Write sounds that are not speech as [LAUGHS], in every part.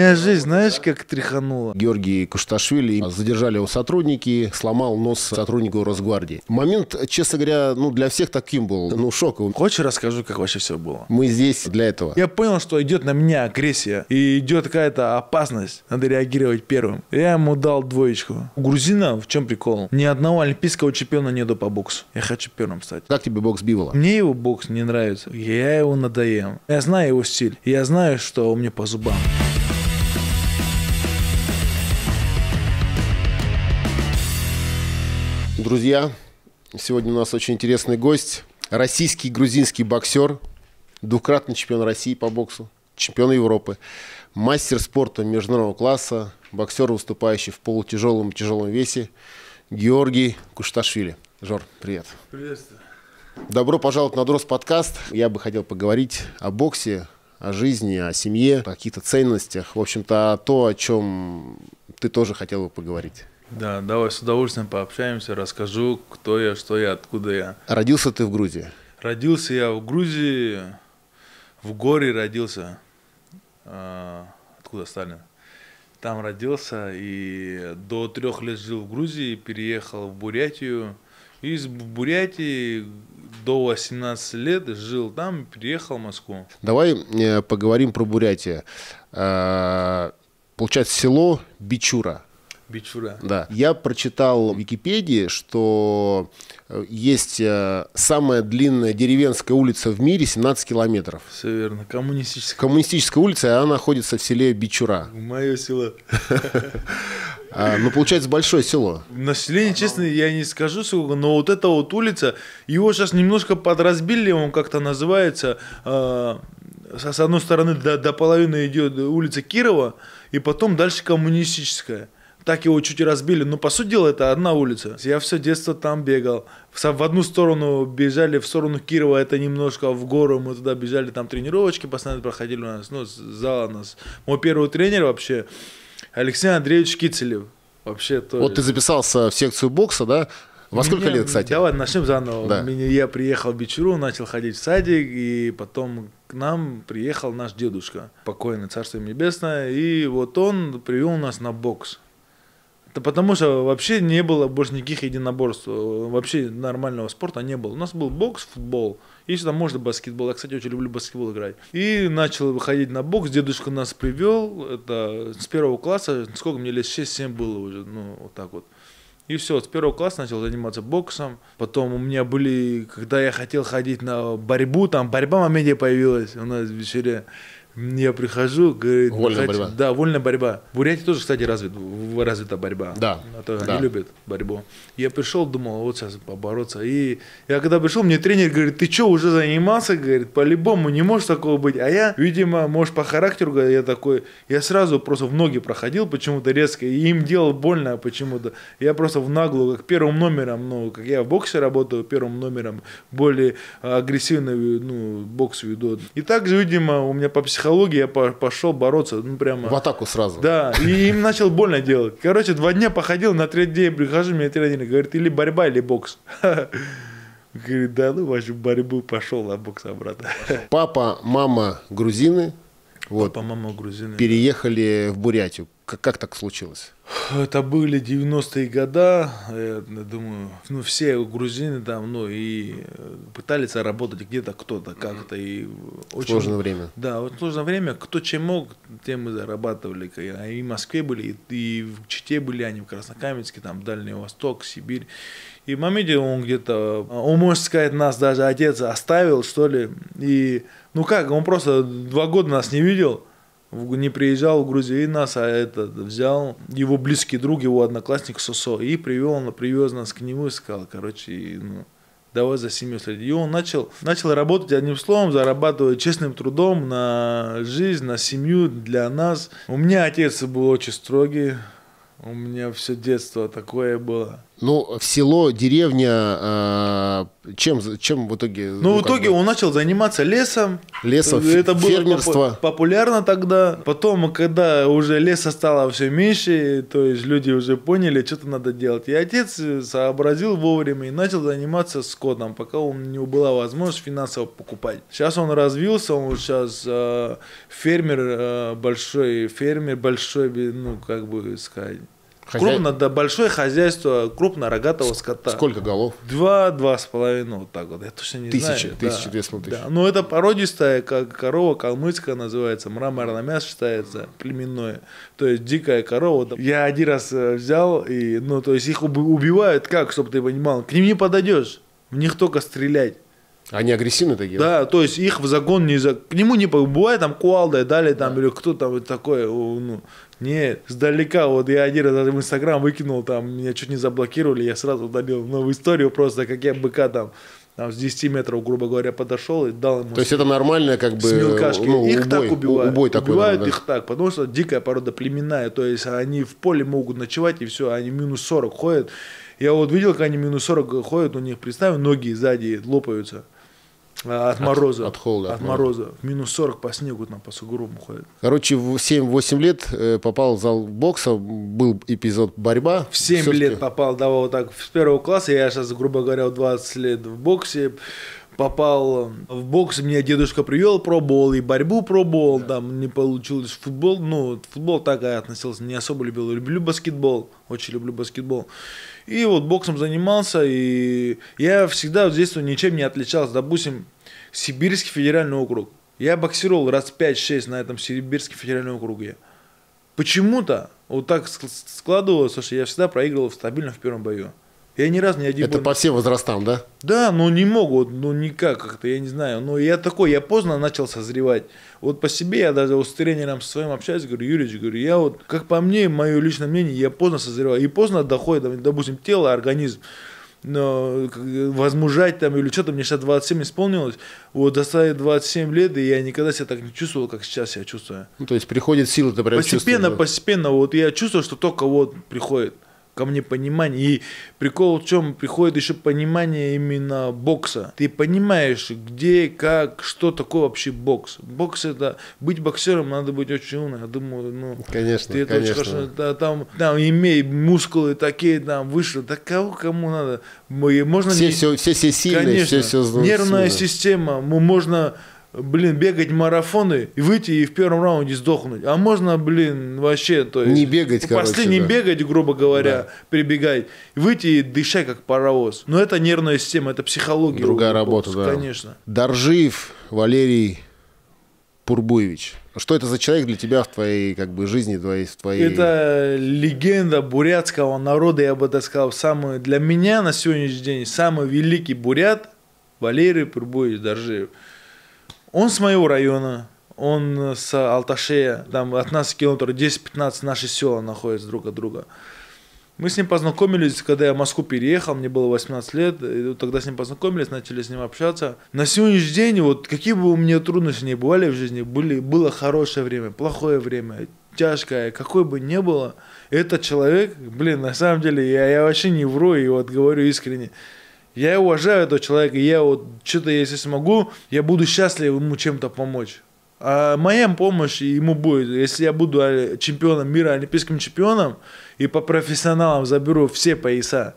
меня жизнь, знаешь, как тряханула. Георгий Кушташвили задержали его сотрудники, сломал нос сотруднику Росгвардии. Момент, честно говоря, ну, для всех таким был, ну, шоковым. Хочешь, расскажу, как вообще все было? Мы здесь для этого. Я понял, что идет на меня агрессия, и идет какая-то опасность. Надо реагировать первым. Я ему дал двоечку. У грузина в чем прикол? Ни одного олимпийского чемпиона нету по боксу. Я хочу первым стать. Как тебе бокс бивало? Мне его бокс не нравится. Я его надоем. Я знаю его стиль. Я знаю, что он мне по зубам. друзья. Сегодня у нас очень интересный гость. Российский грузинский боксер, двукратный чемпион России по боксу, чемпион Европы, мастер спорта международного класса, боксер, выступающий в полутяжелом и тяжелом весе, Георгий Кушташвили. Жор, привет. Приветствую. Добро пожаловать на Дрос подкаст. Я бы хотел поговорить о боксе, о жизни, о семье, о каких-то ценностях. В общем-то, о том, о чем ты тоже хотел бы поговорить. Да, давай с удовольствием пообщаемся, расскажу, кто я, что я, откуда я. Родился ты в Грузии? Родился я в Грузии, в горе родился. А, откуда Сталин? Там родился и до трех лет жил в Грузии, переехал в Бурятию. Из Бурятии до 18 лет жил там, переехал в Москву. Давай э, поговорим про Бурятию. А, получается, село Бичура. Бичура. Да. Я прочитал в Википедии, что э, есть э, самая длинная деревенская улица в мире, 17 километров. Все верно. Коммунистическая. Коммунистическая улица, и она находится в селе Бичура. [LAUGHS] Мое село. [LAUGHS] А, ну, получается, большое село. Население, честно, я не скажу сколько, но вот эта вот улица, его сейчас немножко подразбили, он как-то называется. Э, с одной стороны до, до половины идет улица Кирова, и потом дальше коммунистическая так его чуть разбили. Но по сути дела это одна улица. Я все детство там бегал. В одну сторону бежали, в сторону Кирова это немножко в гору. Мы туда бежали, там тренировочки постоянно проходили у нас. Ну, зал у нас. Мой первый тренер вообще Алексей Андреевич Кицелев. Вообще то. Вот ты записался в секцию бокса, да? Во сколько Меня, лет, кстати? Давай начнем заново. Да. Меня, я приехал в Бичуру, начал ходить в садик, и потом к нам приехал наш дедушка, покойный, царство небесное, и вот он привел нас на бокс. Да потому что вообще не было больше никаких единоборств. Э, вообще нормального спорта не было. У нас был бокс, футбол. И сюда можно баскетбол. Я, кстати, очень люблю баскетбол играть. И начал выходить на бокс. Дедушка нас привел. Это с первого класса. Сколько мне лет? 6-7 было уже. Ну, вот так вот. И все, с первого класса начал заниматься боксом. Потом у меня были, когда я хотел ходить на борьбу, там борьба в моменте появилась у нас в вечере. Я прихожу, говорит, вольная борьба. Да, вольная борьба. В Бурятии тоже, кстати, развит, развита борьба. Да. А то да. Они любят борьбу. Я пришел, думал, вот сейчас побороться. И я когда пришел, мне тренер говорит, ты что, уже занимался? Говорит, по-любому не может такого быть. А я, видимо, может, по характеру, я такой, я сразу просто в ноги проходил почему-то резко, и им делал больно почему-то. Я просто в наглую, как первым номером, ну, как я в боксе работаю, первым номером более а, агрессивно, ну, бокс веду. И также, видимо, у меня по психологии психологии я пошел бороться, ну прямо. В атаку сразу. Да, и им начал больно делать. Короче, два дня походил, на третий день прихожу, мне тренер говорит, или борьба, или бокс. [LAUGHS] Говорит, да ну вашу борьбу пошел, а бокс обратно. Папа, мама грузины. Вот, Папа, мама грузины. Переехали в Бурятию. Как, как так случилось? Это были 90-е года, я думаю, ну все грузины там, ну и э, пытались работать где-то кто-то как-то. И очень, сложное время. Да, вот сложное время, кто чем мог, тем мы зарабатывали. И в Москве были, и в Чите были, они в Краснокаменске, там Дальний Восток, Сибирь. И в моменте он где-то, он, может сказать, нас даже отец оставил, что ли. И, ну как, он просто два года нас не видел не приезжал в Грузию, и нас а это, взял его близкий друг, его одноклассник Сосо, и привел, привез нас к нему и сказал, короче, и, ну, давай за семью следить. И он начал, начал работать одним словом, зарабатывая честным трудом на жизнь, на семью, для нас. У меня отец был очень строгий, у меня все детство такое было. Ну, в село, деревня, а, чем, чем в итоге? Ну, ну в итоге бы... он начал заниматься лесом. Лесом, Это фермерство. Поп популярно тогда. Потом, когда уже леса стало все меньше, то есть люди уже поняли, что-то надо делать. И отец сообразил вовремя и начал заниматься скотом, пока у него была возможность финансово покупать. Сейчас он развился, он сейчас э, а, фермер э, большой, фермер большой, ну, как бы сказать, Хозя... Крупно, да, большое хозяйство крупно рогатого скота. Сколько голов? Два, два с половиной, вот так вот. Я точно не тысяча, знаю. Тысяча, да, две с Да. Ну, это породистая как корова, калмыцкая называется, мраморное мясо считается, племенное. То есть дикая корова. Я один раз э, взял, и, ну, то есть их убивают как, чтобы ты понимал. К ним не подойдешь, в них только стрелять. Они агрессивны такие? Да, то есть их в загон не за... К нему не бывает там куалда и далее там, или кто там вот такой, ну, нет, сдалека, вот я один раз в Инстаграм выкинул, там, меня чуть не заблокировали, я сразу удалил новую историю просто, как я быка там, там с 10 метров, грубо говоря, подошел и дал ему... То есть это нормальная как бы... Ну, их убой, так убивают. Убой такой, убивают да. их так, потому что дикая порода племенная, то есть они в поле могут ночевать и все, а они минус 40 ходят. Я вот видел, как они минус 40 ходят, у них, представь, ноги сзади лопаются. Э, от, мороза. От холода. От, от мороза. мороза. Минус 40 по снегу там по сугробам ходит. Короче, в 7-8 лет э, попал в зал бокса, был эпизод борьба. В 7 лет попал, да, вот так, с первого класса. Я сейчас, грубо говоря, в 20 лет в боксе попал в бокс, меня дедушка привел, пробовал и борьбу пробовал, да. там не получилось футбол, ну, футбол так я относился, не особо любил, люблю баскетбол, очень люблю баскетбол. И вот боксом занимался, и я всегда с детства ничем не отличался, допустим, Сибирский федеральный округ. Я боксировал раз 5-6 на этом Сибирском федеральном округе. Почему-то вот так складывалось, что я всегда проигрывал стабильно в первом бою. Я ни разу не один. Это по всем возрастам, да? Да, но не могу, ну никак как-то, я не знаю. Но я такой, я поздно начал созревать. Вот по себе я даже вот с тренером своим общаюсь, говорю, Юрич, говорю, я вот, как по мне, мое личное мнение, я поздно созреваю. И поздно доходит, допустим, тело, организм но возмужать там или что-то, мне сейчас 27 исполнилось, вот достает 27 лет, и я никогда себя так не чувствовал, как сейчас я чувствую. Ну, то есть приходит сила, ты прям Постепенно, постепенно, вот я чувствую, что только вот приходит ко мне понимание. И прикол в чем приходит еще понимание именно бокса. Ты понимаешь, где, как, что такое вообще бокс. Бокс это быть боксером надо быть очень умным. Я думаю, ну, конечно, ты это конечно. очень хорошо. Да, там, там имей мускулы такие, там выше. Да кого кому надо? Мы Можно все, не... все, все, все сильные, конечно, все, все Нервная сильные. система. Можно блин, бегать марафоны и выйти и в первом раунде сдохнуть. А можно, блин, вообще, то есть... Не бегать, короче, Последний да. бегать, грубо говоря, да. прибегать. Выйти и дышать, как паровоз. Но это нервная система, это психология. Другая работа, да. Конечно. Доржиев Валерий Пурбуевич. Что это за человек для тебя в твоей как бы, жизни, твоей, в твоей... Это легенда бурятского народа, я бы так сказал. Самый, для меня на сегодняшний день самый великий бурят Валерий Пурбуевич Доржиев. Он с моего района, он э, с Алташея, там от нас километров 10-15 наши села находятся друг от друга. Мы с ним познакомились, когда я в Москву переехал, мне было 18 лет, и тогда с ним познакомились, начали с ним общаться. На сегодняшний день, вот какие бы у меня трудности не бывали в жизни, были, было хорошее время, плохое время, тяжкое, какое бы ни было, этот человек, блин, на самом деле, я, я вообще не вру и вот говорю искренне, я уважаю этого человека, я вот что-то, если смогу, я буду счастлив ему чем-то помочь. А моя помощь ему будет, если я буду э, чемпионом мира, олимпийским чемпионом, и по профессионалам заберу все пояса,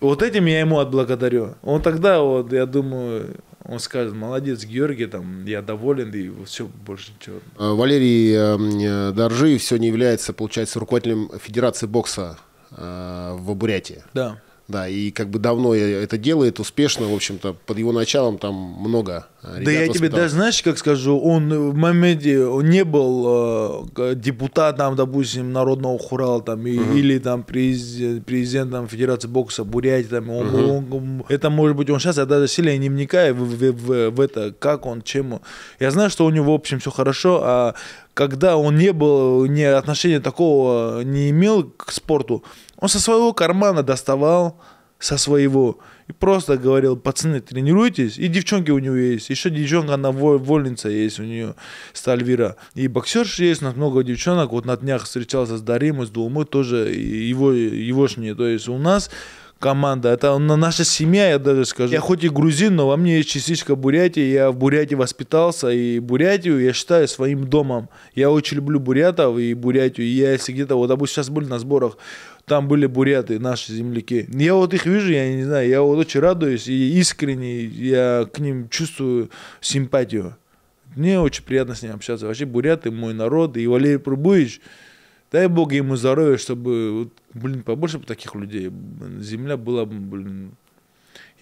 вот этим я ему отблагодарю. Он тогда, вот, я думаю, он скажет, молодец, Георгий, там, я доволен, и все, больше ничего. Э, Валерий эм, э, Доржиев сегодня является, получается, руководителем Федерации бокса в Бурятии. Да. Да, и как бы давно это делает, успешно, в общем-то, под его началом там много ребят э, Да я воспитал. тебе даже, знаешь, как скажу, он в моменте не был э, депутатом, допустим, народного хурала там, и, угу. или там президент, президентом Федерации бокса Бурятии, там, он, угу. он, он, это может быть он сейчас, я даже сильно не вникаю в, в, в, в это, как он, чем он. Я знаю, что у него, в общем, все хорошо, а когда он не был, ни отношения такого э, не имел к спорту, он со своего кармана доставал, со своего. И просто говорил, пацаны, тренируйтесь. И девчонки у него есть. Еще девчонка, она вольница есть у нее, Стальвира. И боксерша есть, у нас много девчонок. Вот на днях встречался с Даримой, с Дулмы, тоже его, егошние. То есть у нас команда. Это наша семья, я даже скажу. Я хоть и грузин, но во мне есть частичка Бурятии. Я в Бурятии воспитался, и Бурятию я считаю своим домом. Я очень люблю бурятов и Бурятию. И я, если где-то, вот, допустим, сейчас были на сборах, там были буряты, наши земляки. Я вот их вижу, я не знаю, я вот очень радуюсь и искренне я к ним чувствую симпатию. Мне очень приятно с ними общаться. Вообще буряты мой народ, и Валерий Пробуевич, дай бог ему здоровья, чтобы, блин, побольше бы таких людей. Земля была бы, блин,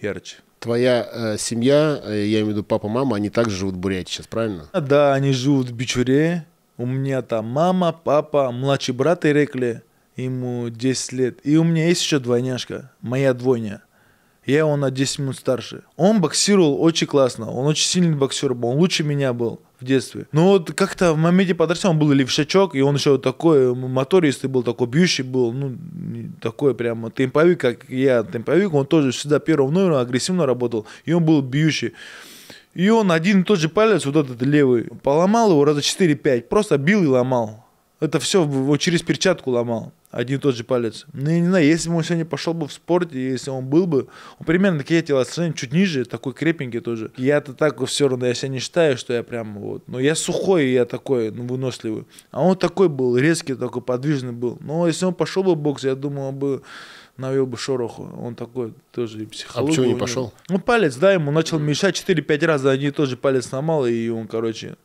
ярче. Твоя э, семья, э, я имею в виду папа, мама, они также живут в Бурятии сейчас, правильно? Да, они живут в Бичуре. У меня там мама, папа, младший брат Ирекли ему 10 лет. И у меня есть еще двойняшка, моя двойня. Я его на 10 минут старше. Он боксировал очень классно. Он очень сильный боксер был. Он лучше меня был в детстве. Но вот как-то в моменте подрался, он был левшачок, и он еще вот такой э, мотористый был, такой бьющий был, ну, такой прямо темповик, как я темповик. Он тоже всегда первым номером агрессивно работал, и он был бьющий. И он один и тот же палец, вот этот левый, поломал его раза 4-5, просто бил и ломал это все вот через перчатку ломал. Один и тот же палец. Ну, я не знаю, если бы он сегодня пошел бы в спорте, если он был бы, он примерно такие телосложения, чуть ниже, такой крепенький тоже. Я-то так все равно, я себя не считаю, что я прям вот, но я сухой, я такой, ну, выносливый. А он такой был, резкий такой, подвижный был. Но если он пошел бы в бокс, я думаю, он бы навел бы шороху. Он такой тоже психолог. А почему не пошел? Ну, палец, да, ему начал мешать 4-5 раз, один и тот же палец сломал, и он, короче,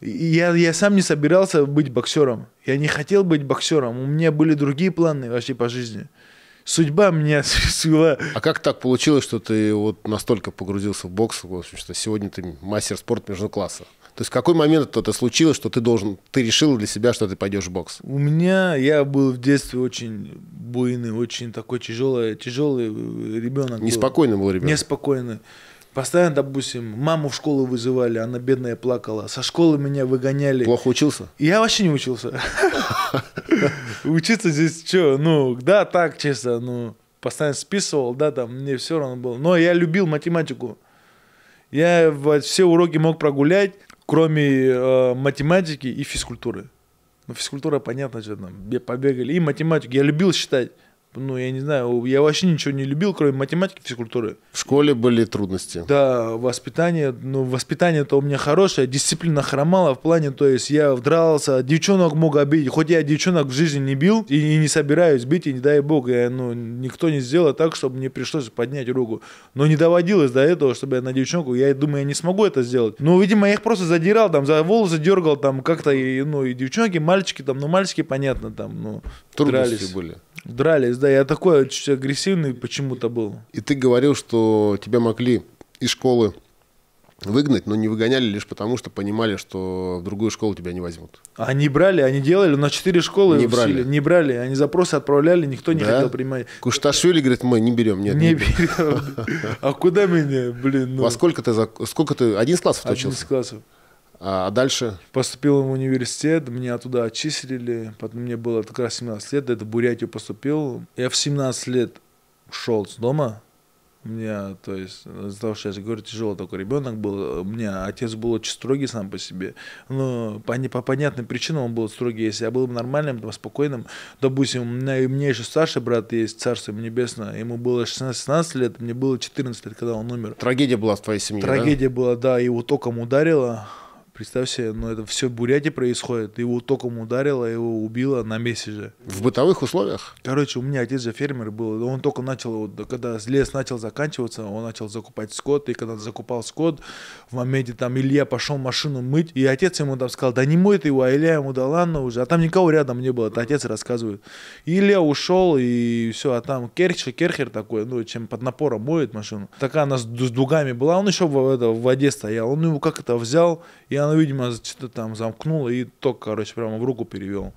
я, я сам не собирался быть боксером. Я не хотел быть боксером. У меня были другие планы вообще по жизни. Судьба меня [LAUGHS] свела. А как так получилось, что ты вот настолько погрузился в бокс, в общем, что сегодня ты мастер спорта между класса? То есть в какой момент это случилось, что ты должен, ты решил для себя, что ты пойдешь в бокс? У меня, я был в детстве очень буйный, очень такой тяжелый, тяжелый э, ребенок. Неспокойный был, был ребенок. Неспокойный. Постоянно, допустим, маму в школу вызывали, она бедная плакала. Со школы меня выгоняли. Плохо учился? Я вообще не учился. [LAUGHS] Учиться здесь что? Ну, да, так, честно, ну, постоянно списывал, да, там, мне все равно было. Но я любил математику. Я все уроки мог прогулять, кроме э, математики и физкультуры. Ну, физкультура, понятно, что там, побегали. И математику. Я любил считать ну, я не знаю, я вообще ничего не любил, кроме математики, физкультуры. В школе были трудности? Да, воспитание, ну, воспитание-то у меня хорошее, дисциплина хромала в плане, то есть я дрался, девчонок мог обидеть, хоть я девчонок в жизни не бил и, и не собираюсь бить, и не дай бог, я, ну, никто не сделал так, чтобы мне пришлось поднять руку. Но не доводилось до этого, чтобы я на девчонку, я думаю, я не смогу это сделать. Ну, видимо, я их просто задирал, там, за волосы дергал, там, как-то, и, ну, и девчонки, мальчики, там, ну, мальчики, понятно, там, ну, Трудности дрались. были? Дрались, да. Я такой чуть агрессивный почему-то был. И ты говорил, что тебя могли из школы выгнать, но не выгоняли лишь потому, что понимали, что в другую школу тебя не возьмут. А они брали, они делали, но четыре школы не брали. Силе, не брали. Они запросы отправляли, никто не да? хотел принимать. Кушташвили говорит, мы не берем, нет. Не, не берем. А куда меня, блин? Во ну? сколько ты, сколько ты, один из классов учился? Один из классов. А, а дальше? Поступил в университет, меня туда отчислили, потом мне было как раз 17 лет, это в Бурятию поступил. Я в 17 лет шел с дома, у меня, то есть, из-за того, что я говорю, тяжело такой ребенок был, у меня отец был очень строгий сам по себе, но по, не, по понятным причинам он был строгий, если я был бы нормальным, там, спокойным, допустим, у меня, у меня еще старший брат есть, царство ему небесное, ему было 16-16 лет, мне было 14 лет, когда он умер. Трагедия была в твоей семье, Трагедия да? была, да, его током ударило, Представь себе, но ну, это все в Бурятии происходит. Его током ударило, его убило на месте же. В бытовых условиях? Короче, у меня отец же фермер был. Он только начал, вот, когда лес начал заканчиваться, он начал закупать скот. И когда закупал скот, в моменте там Илья пошел машину мыть. И отец ему там сказал, да не мой ты его, а Илья ему, да ладно уже. А там никого рядом не было, это отец рассказывает. И Илья ушел, и все. А там керхер, керхер такой, ну, чем под напором моет машину. Такая она с, с дугами была. Он еще в, это, в воде стоял. Он его как-то взял, и она она, видимо, что-то там замкнула и ток, короче, прямо в руку перевел.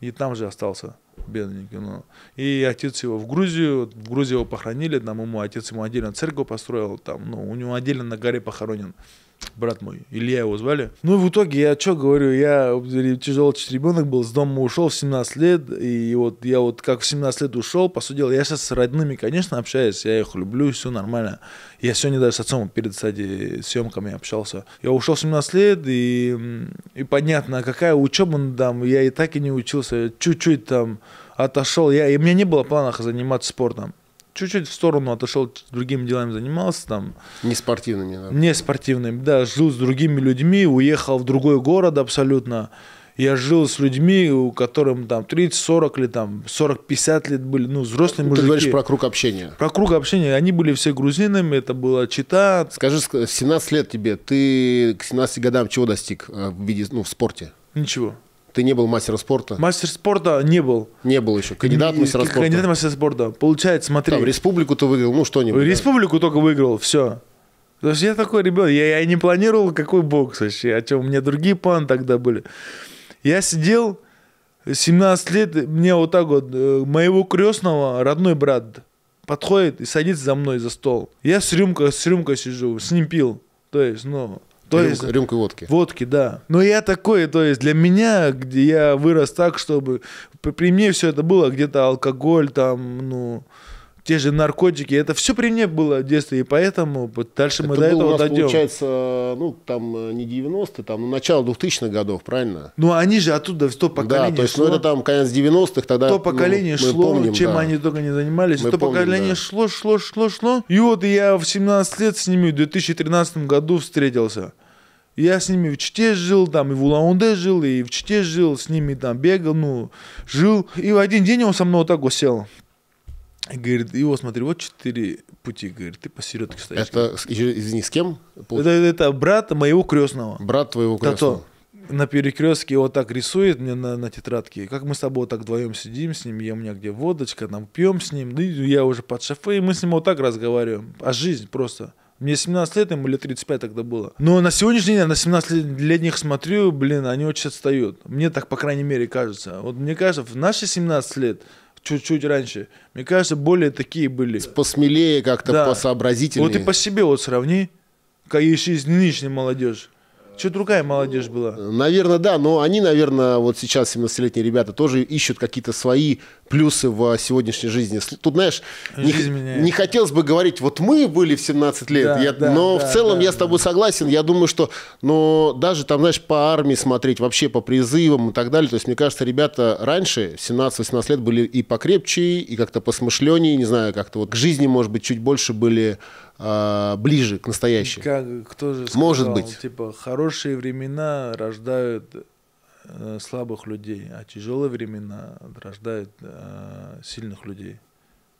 И там же остался бедненький. Ну. И отец его в Грузию, в Грузию его похоронили, там ему отец ему отдельно церковь построил, там, ну, у него отдельно на горе похоронен брат мой, Илья его звали. Ну и в итоге я что говорю, я тяжелый ребенок был, с дома ушел в 17 лет, и вот я вот как в 17 лет ушел, посудил, я сейчас с родными, конечно, общаюсь, я их люблю, все нормально. Я сегодня даже с отцом перед, кстати, съемками общался. Я ушел в 17 лет, и, и понятно, какая учеба там, я и так и не учился, чуть-чуть там отошел, я, и у меня не было планов заниматься спортом чуть-чуть в сторону отошел, другими делами занимался там. Не спортивными, да? Не спортивными, да. Жил с другими людьми, уехал в другой город абсолютно. Я жил с людьми, у которым там 30-40 лет, там 40-50 лет были, ну, взрослые Ты мужики. Ты говоришь про круг общения. Про круг общения. Они были все грузинами, это была чита. Скажи, 17 лет тебе, ты к 17 годам чего достиг э, в виде, ну, в спорте? Ничего. Ты не был мастером спорта? Мастер спорта не был. Не был еще. Кандидат мастера спорта. Кандидат мастера спорта. Получается, смотри. Там республику ты выиграл, ну что-нибудь. Республику да. только выиграл, все. То есть я такой ребенок, я, я не планировал, какой бокс вообще, о а чем у меня другие планы тогда были. Я сидел, 17 лет, мне вот так вот, э, моего крестного родной брат подходит и садится за мной за стол. Я с рюмкой, с рюмкой сижу, с ним пил. То есть, ну, то Рюмка, есть, рюмкой водки. Водки, да. Но я такой, то есть для меня, где я вырос так, чтобы при мне все это было где-то алкоголь, там, ну, те же наркотики, это все при мне было в детстве, и поэтому дальше это мы до этого у нас, дойдем. получается, ну, там э, не 90-е, там ну, начало 2000-х годов, правильно? Ну, они же оттуда, в то поколение Да, то есть, ну, шло, ну, это там конец 90-х, тогда... То ну, поколение ну, шло, помним, чем да. они только не занимались, мы то помним, поколение да. шло, шло, шло, шло. И вот я в 17 лет с ними в 2013 году встретился. Я с ними в Чите жил, там и в Улаунде жил, и в Чите жил, с ними там бегал, ну, жил. И в один день он со мной вот так вот сел. Говорит, и его смотри, вот четыре пути, говорит, ты посередке стоишь. Это, извини, с кем? Это, это брат моего крестного. Брат твоего крестного. Тато, на перекрестке его так рисует мне на, на тетрадке. Как мы с тобой вот так вдвоем сидим с ним, я у меня где водочка, нам пьем с ним, да ну я уже под шофе, и мы с ним вот так разговариваем. А жизнь просто. Мне 17 лет, ему лет 35 тогда было. Но на сегодняшний день, на 17-летних смотрю, блин, они очень отстают. Мне так, по крайней мере, кажется. Вот мне кажется, в наши 17 лет чуть-чуть раньше. Мне кажется, более такие были. Посмелее как-то, да. посообразительнее. Вот и по себе вот сравни, как еще из нынешней молодежи. Что другая молодежь была? Наверное, да, но они, наверное, вот сейчас 17-летние ребята тоже ищут какие-то свои плюсы в сегодняшней жизни. Тут, знаешь, Жизнь не, не хотелось бы говорить, вот мы были в 17 лет, да, я, да, но да, в целом да, я да. с тобой согласен. Я думаю, что, но даже там, знаешь, по армии смотреть, вообще по призывам и так далее, то есть, мне кажется, ребята раньше, 17-18 лет, были и покрепче, и как-то посмышленнее, не знаю, как-то вот к жизни, может быть, чуть больше были э, ближе к настоящему. Как, кто же сказал, Может быть. Типа, хорошие времена рождают э, слабых людей, а тяжелые времена рождают э, сильных людей.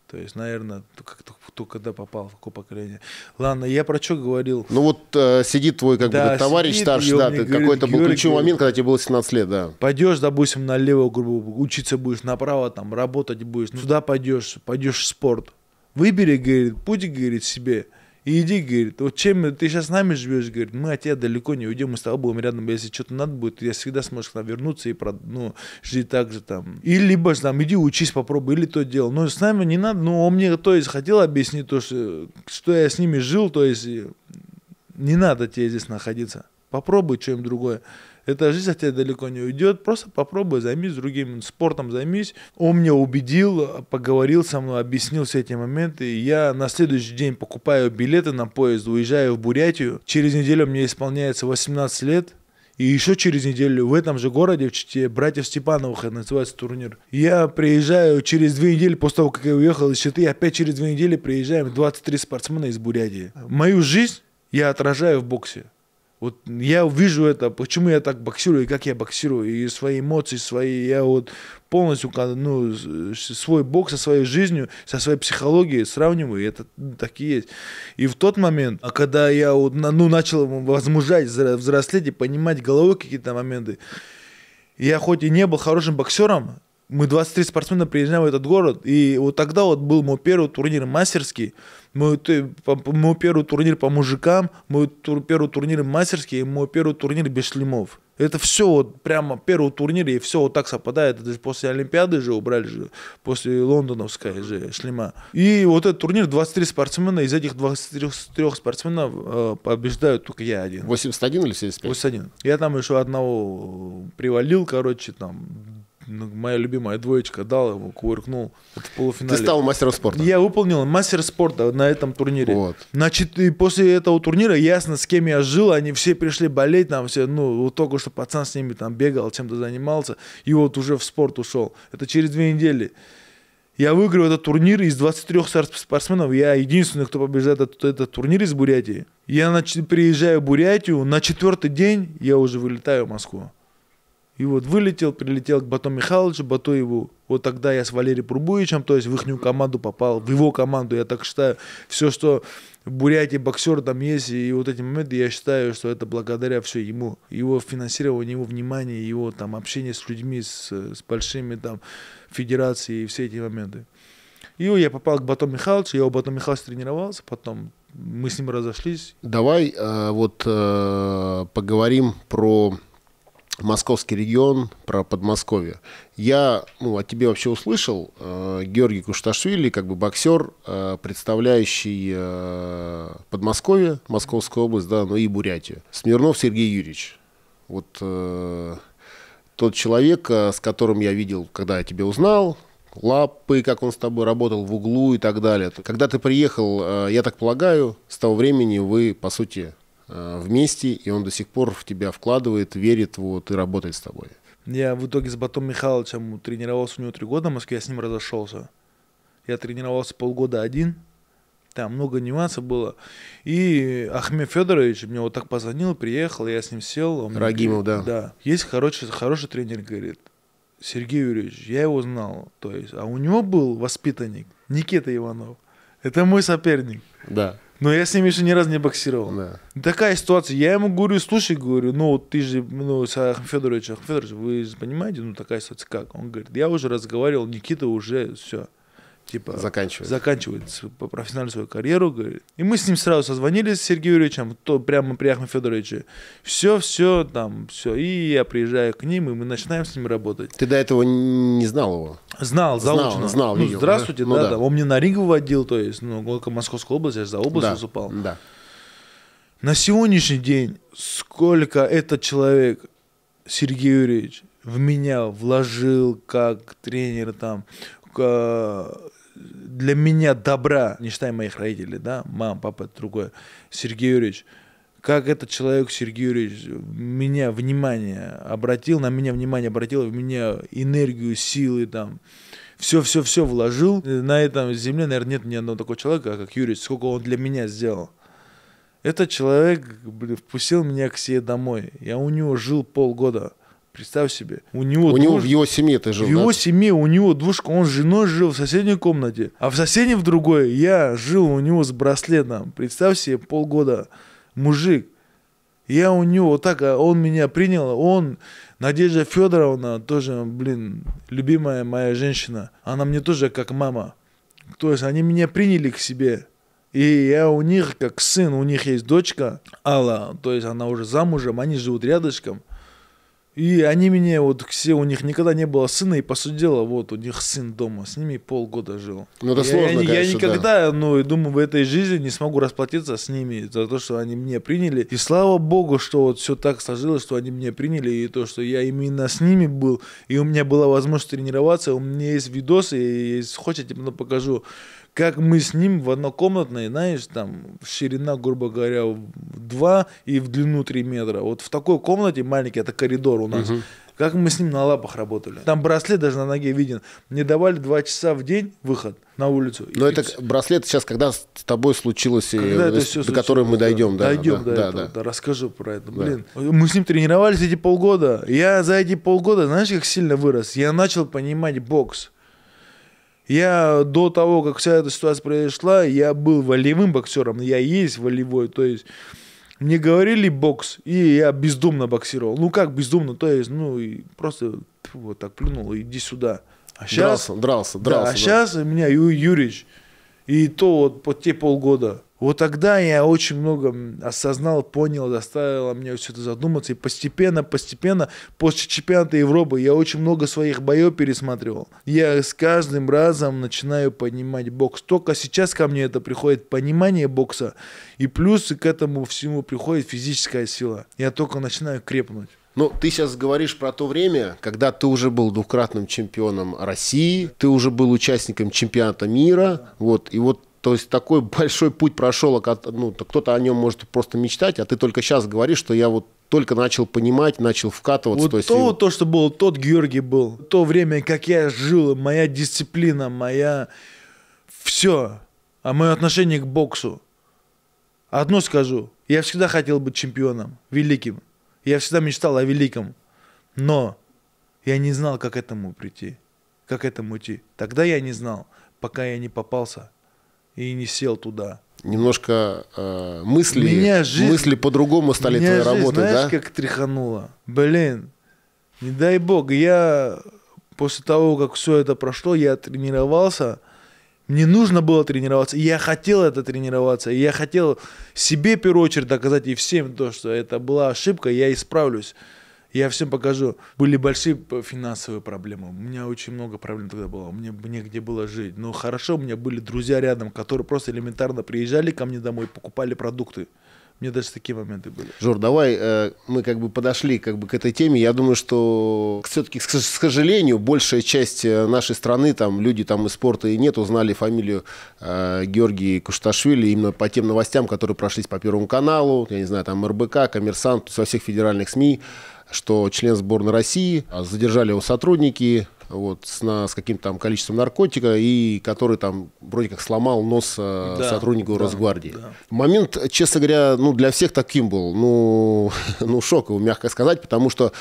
То есть, наверное, как кто, кто когда попал, в какое поколение. Ладно, я про что говорил? Ну вот э, сидит твой как да, бы товарищ сидит, старший, да, ты какой-то был ключевой говорит, момент, когда тебе было 17 лет, да. Пойдешь, допустим, налево, грубо учиться будешь, направо там, работать будешь, сюда ну пойдешь, пойдешь в спорт. Выбери, говорит, путь, говорит, себе. И иди, говорит, вот чем ты сейчас с нами живешь, говорит, мы от тебя далеко не уйдем, мы с тобой будем рядом, если что-то надо будет, я всегда сможешь к нам вернуться и ну, жить так же там. И либо же там, иди учись, попробуй, или то дело. Но с нами не надо, ну, он мне, то есть, хотел объяснить то, что, что я с ними жил, то есть, не надо тебе здесь находиться. Попробуй что-нибудь другое. Эта жизнь от тебя далеко не уйдет. Просто попробуй, займись другим спортом, займись. Он меня убедил, поговорил со мной, объяснил все эти моменты. И я на следующий день покупаю билеты на поезд, уезжаю в Бурятию. Через неделю мне исполняется 18 лет. И еще через неделю в этом же городе, в Чите, братьев Степановых, это называется турнир. Я приезжаю через две недели после того, как я уехал из Читы, опять через две недели приезжаем 23 спортсмена из Бурятии. Мою жизнь я отражаю в боксе. Вот я вижу это, почему я так боксирую, и как я боксирую, и свои эмоции, свои, я вот полностью ну, свой бокс со своей жизнью, со своей психологией сравниваю, и это ну, так и есть. И в тот момент, а когда я вот, ну, начал возмужать, взрослеть и понимать головой какие-то моменты, я хоть и не был хорошим боксером, мы 23 спортсмена приезжаем в этот город, и вот тогда вот был мой первый турнир мастерский, мой, мой первый турнир по мужикам, мой тур, первый турнир мастерский, и мой первый турнир без шлемов. Это все вот прямо первый турнир, и все вот так совпадает. Это же после Олимпиады же убрали же, после лондоновской же шлема. И вот этот турнир, 23 спортсмена, из этих 23 спортсменов э, побеждают только я один. 81 или 75? 81. Я там еще одного привалил, короче, там ну, моя любимая двоечка дал ему, кувыркнул. Это в полуфинале. Ты стал мастером спорта. Я выполнил мастер спорта на этом турнире. Вот. Значит, и после этого турнира ясно, с кем я жил, они все пришли болеть, там все, ну, вот только что пацан с ними там бегал, чем-то занимался, и вот уже в спорт ушел. Это через две недели. Я выиграю этот турнир из 23 спортсменов. Я единственный, кто побеждает этот, этот турнир из Бурятии. Я на, приезжаю в Бурятию, на четвертый день я уже вылетаю в Москву. И вот вылетел, прилетел к Бату Михайловичу, Бату его, вот тогда я с Валерием Пурбуичем, то есть в их команду попал, в его команду, я так считаю, все, что в Бурятии боксер там есть, и вот эти моменты, я считаю, что это благодаря все ему, его финансирование, его внимание, его там общение с людьми, с, с большими там федерациями и все эти моменты. И я попал к Бату Михайловичу, я у Бату Михайловича тренировался, потом мы с ним разошлись. Давай э, вот э, поговорим про московский регион, про Подмосковье. Я ну, о тебе вообще услышал, э, Георгий Кушташвили, как бы боксер, э, представляющий э, Подмосковье, Московскую область, да, но ну и Бурятию. Смирнов Сергей Юрьевич. Вот э, тот человек, э, с которым я видел, когда я тебя узнал, лапы, как он с тобой работал в углу и так далее. Когда ты приехал, э, я так полагаю, с того времени вы, по сути, Э, вместе, и он до сих пор в тебя вкладывает, верит вот, и работает с тобой. Я в итоге с Батом Михайловичем тренировался у него три года в Москве, я с ним разошелся. Я тренировался полгода один, там много нюансов было. И Ахмед Федорович мне вот так позвонил, приехал, я с ним сел. Он Рагимов, говорит, да. Да. Есть хороший, хороший тренер, говорит, Сергей Юрьевич, я его знал. То есть, а у него был воспитанник Никита Иванов. Это мой соперник. Да. Но я с ним еще ни разу не боксировал. Да. Такая ситуация. Я ему говорю, слушай, говорю, ну вот ты же, ну, с Ахм Федоровичем, Ахм Федорович, вы понимаете, ну такая ситуация как? Он говорит, я уже разговаривал, Никита уже все типа заканчивает. заканчивает профессиональную свою карьеру. Говорит. И мы с ним сразу созвонились с Сергеем Юрьевичем, то прямо при Ахме Федоровиче. Все, все, там, все. И я приезжаю к ним, и мы начинаем с ним работать. Ты до этого не знал его? Знал, заочно. Знал, знал ну, видел, здравствуйте, да? Ну, да, да. да. Он мне на ринг выводил, то есть, ну, только Московская область, я же за область да, выступал. Да. На сегодняшний день сколько этот человек, Сергей Юрьевич, в меня вложил как тренер там, для меня добра, не считая моих родителей, да, мам, папа, это другое, Сергей Юрьевич, как этот человек, Сергей Юрьевич, меня внимание обратил, на меня внимание обратил, в меня энергию, силы, там, все-все-все вложил. На этом земле, наверное, нет ни одного такого человека, как Юрьевич, сколько он для меня сделал. Этот человек блин, впустил меня к себе домой. Я у него жил полгода. Представь себе. У него, у двуж... него в его семье ты жил, В да? его семье, у него двушка, он с женой жил в соседней комнате. А в соседней в другой я жил у него с браслетом. Представь себе, полгода. Мужик. Я у него вот так, а он меня принял, он, Надежда Федоровна, тоже, блин, любимая моя женщина, она мне тоже как мама. То есть они меня приняли к себе. И я у них как сын, у них есть дочка Алла, то есть она уже замужем, они живут рядышком. И они мне, вот все, у них никогда не было сына, и по сути дела, вот у них сын дома, с ними полгода жил. Ну это я, сложно, я, конечно, я никогда, да. ну, думаю, в этой жизни не смогу расплатиться с ними за то, что они меня приняли. И слава богу, что вот все так сложилось, что они меня приняли, и то, что я именно с ними был, и у меня была возможность тренироваться, у меня есть видосы, и если хотите, потом покажу, как мы с ним в однокомнатной, знаешь, там ширина, грубо говоря, 2 и в длину 3 метра. Вот в такой комнате маленький, это коридор у нас. Угу. Как мы с ним на лапах работали. Там браслет даже на ноге виден. Мне давали 2 часа в день выход на улицу. Но это пить. браслет сейчас, когда с тобой случилось, когда и, до которого мы дойдем. Да, дойдем да, до да, этого, да. да. Расскажу про это. Да. Блин, мы с ним тренировались эти полгода. Я за эти полгода, знаешь, как сильно вырос? Я начал понимать бокс. Я до того, как вся эта ситуация произошла, я был волевым боксером, я есть волевой, то есть мне говорили бокс, и я бездумно боксировал. Ну как бездумно, то есть, ну и просто вот так плюнул, иди сюда. А сейчас, дрался, дрался, дрался. Да, а да. сейчас меня Ю, Юрич, и то вот по те полгода. Вот тогда я очень много осознал, понял, заставило мне все это задуматься. И постепенно, постепенно, после чемпионата Европы я очень много своих боев пересматривал. Я с каждым разом начинаю понимать бокс. Только сейчас ко мне это приходит понимание бокса. И плюс к этому всему приходит физическая сила. Я только начинаю крепнуть. Ну, ты сейчас говоришь про то время, когда ты уже был двукратным чемпионом России, ты уже был участником чемпионата мира, вот, и вот то есть такой [LAUGHS] большой путь прошел, ну, кто-то о нем может просто мечтать, а ты только сейчас говоришь, что я вот только начал понимать, начал вкатываться. Вот то, есть... то, то, что было, тот Георгий был. То время, как я жил, моя дисциплина, моя... Все. А мое отношение к боксу. Одно скажу. Я всегда хотел быть чемпионом, великим. Я всегда мечтал о великом, но я не знал, как этому прийти, как этому идти. Тогда я не знал, пока я не попался и не сел туда. Немножко э, мысли, меня жизнь, мысли по-другому стали меня твоей жизнь, работой, знаешь, да? как тряхануло? Блин, не дай бог, я после того, как все это прошло, я тренировался – мне нужно было тренироваться, и я хотел это тренироваться, и я хотел себе в первую очередь доказать и всем то, что это была ошибка, я исправлюсь. Я всем покажу. Были большие финансовые проблемы. У меня очень много проблем тогда было. Мне, негде было жить. Но хорошо, у меня были друзья рядом, которые просто элементарно приезжали ко мне домой покупали продукты. Мне даже такие моменты были. Жор, давай э, мы как бы подошли как бы к этой теме. Я думаю, что все-таки, к сожалению, большая часть э, нашей страны, там люди там из спорта и нет, узнали фамилию э, Георгия Кушташвили именно по тем новостям, которые прошлись по Первому каналу, я не знаю, там РБК, Коммерсант, со всех федеральных СМИ, что член сборной России, задержали его сотрудники, вот, с, на, с каким-то там количеством наркотика, и который там вроде как сломал нос э, да, сотруднику да, Росгвардии. Да. Момент, честно говоря, ну, для всех таким был, ну, [LAUGHS] ну, шоковый, мягко сказать, потому что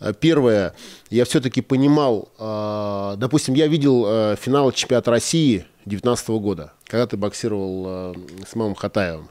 э, Первое, я все-таки понимал, э, допустим, я видел э, финал чемпионата России 2019 года, когда ты боксировал э, с Мамом Хатаевым.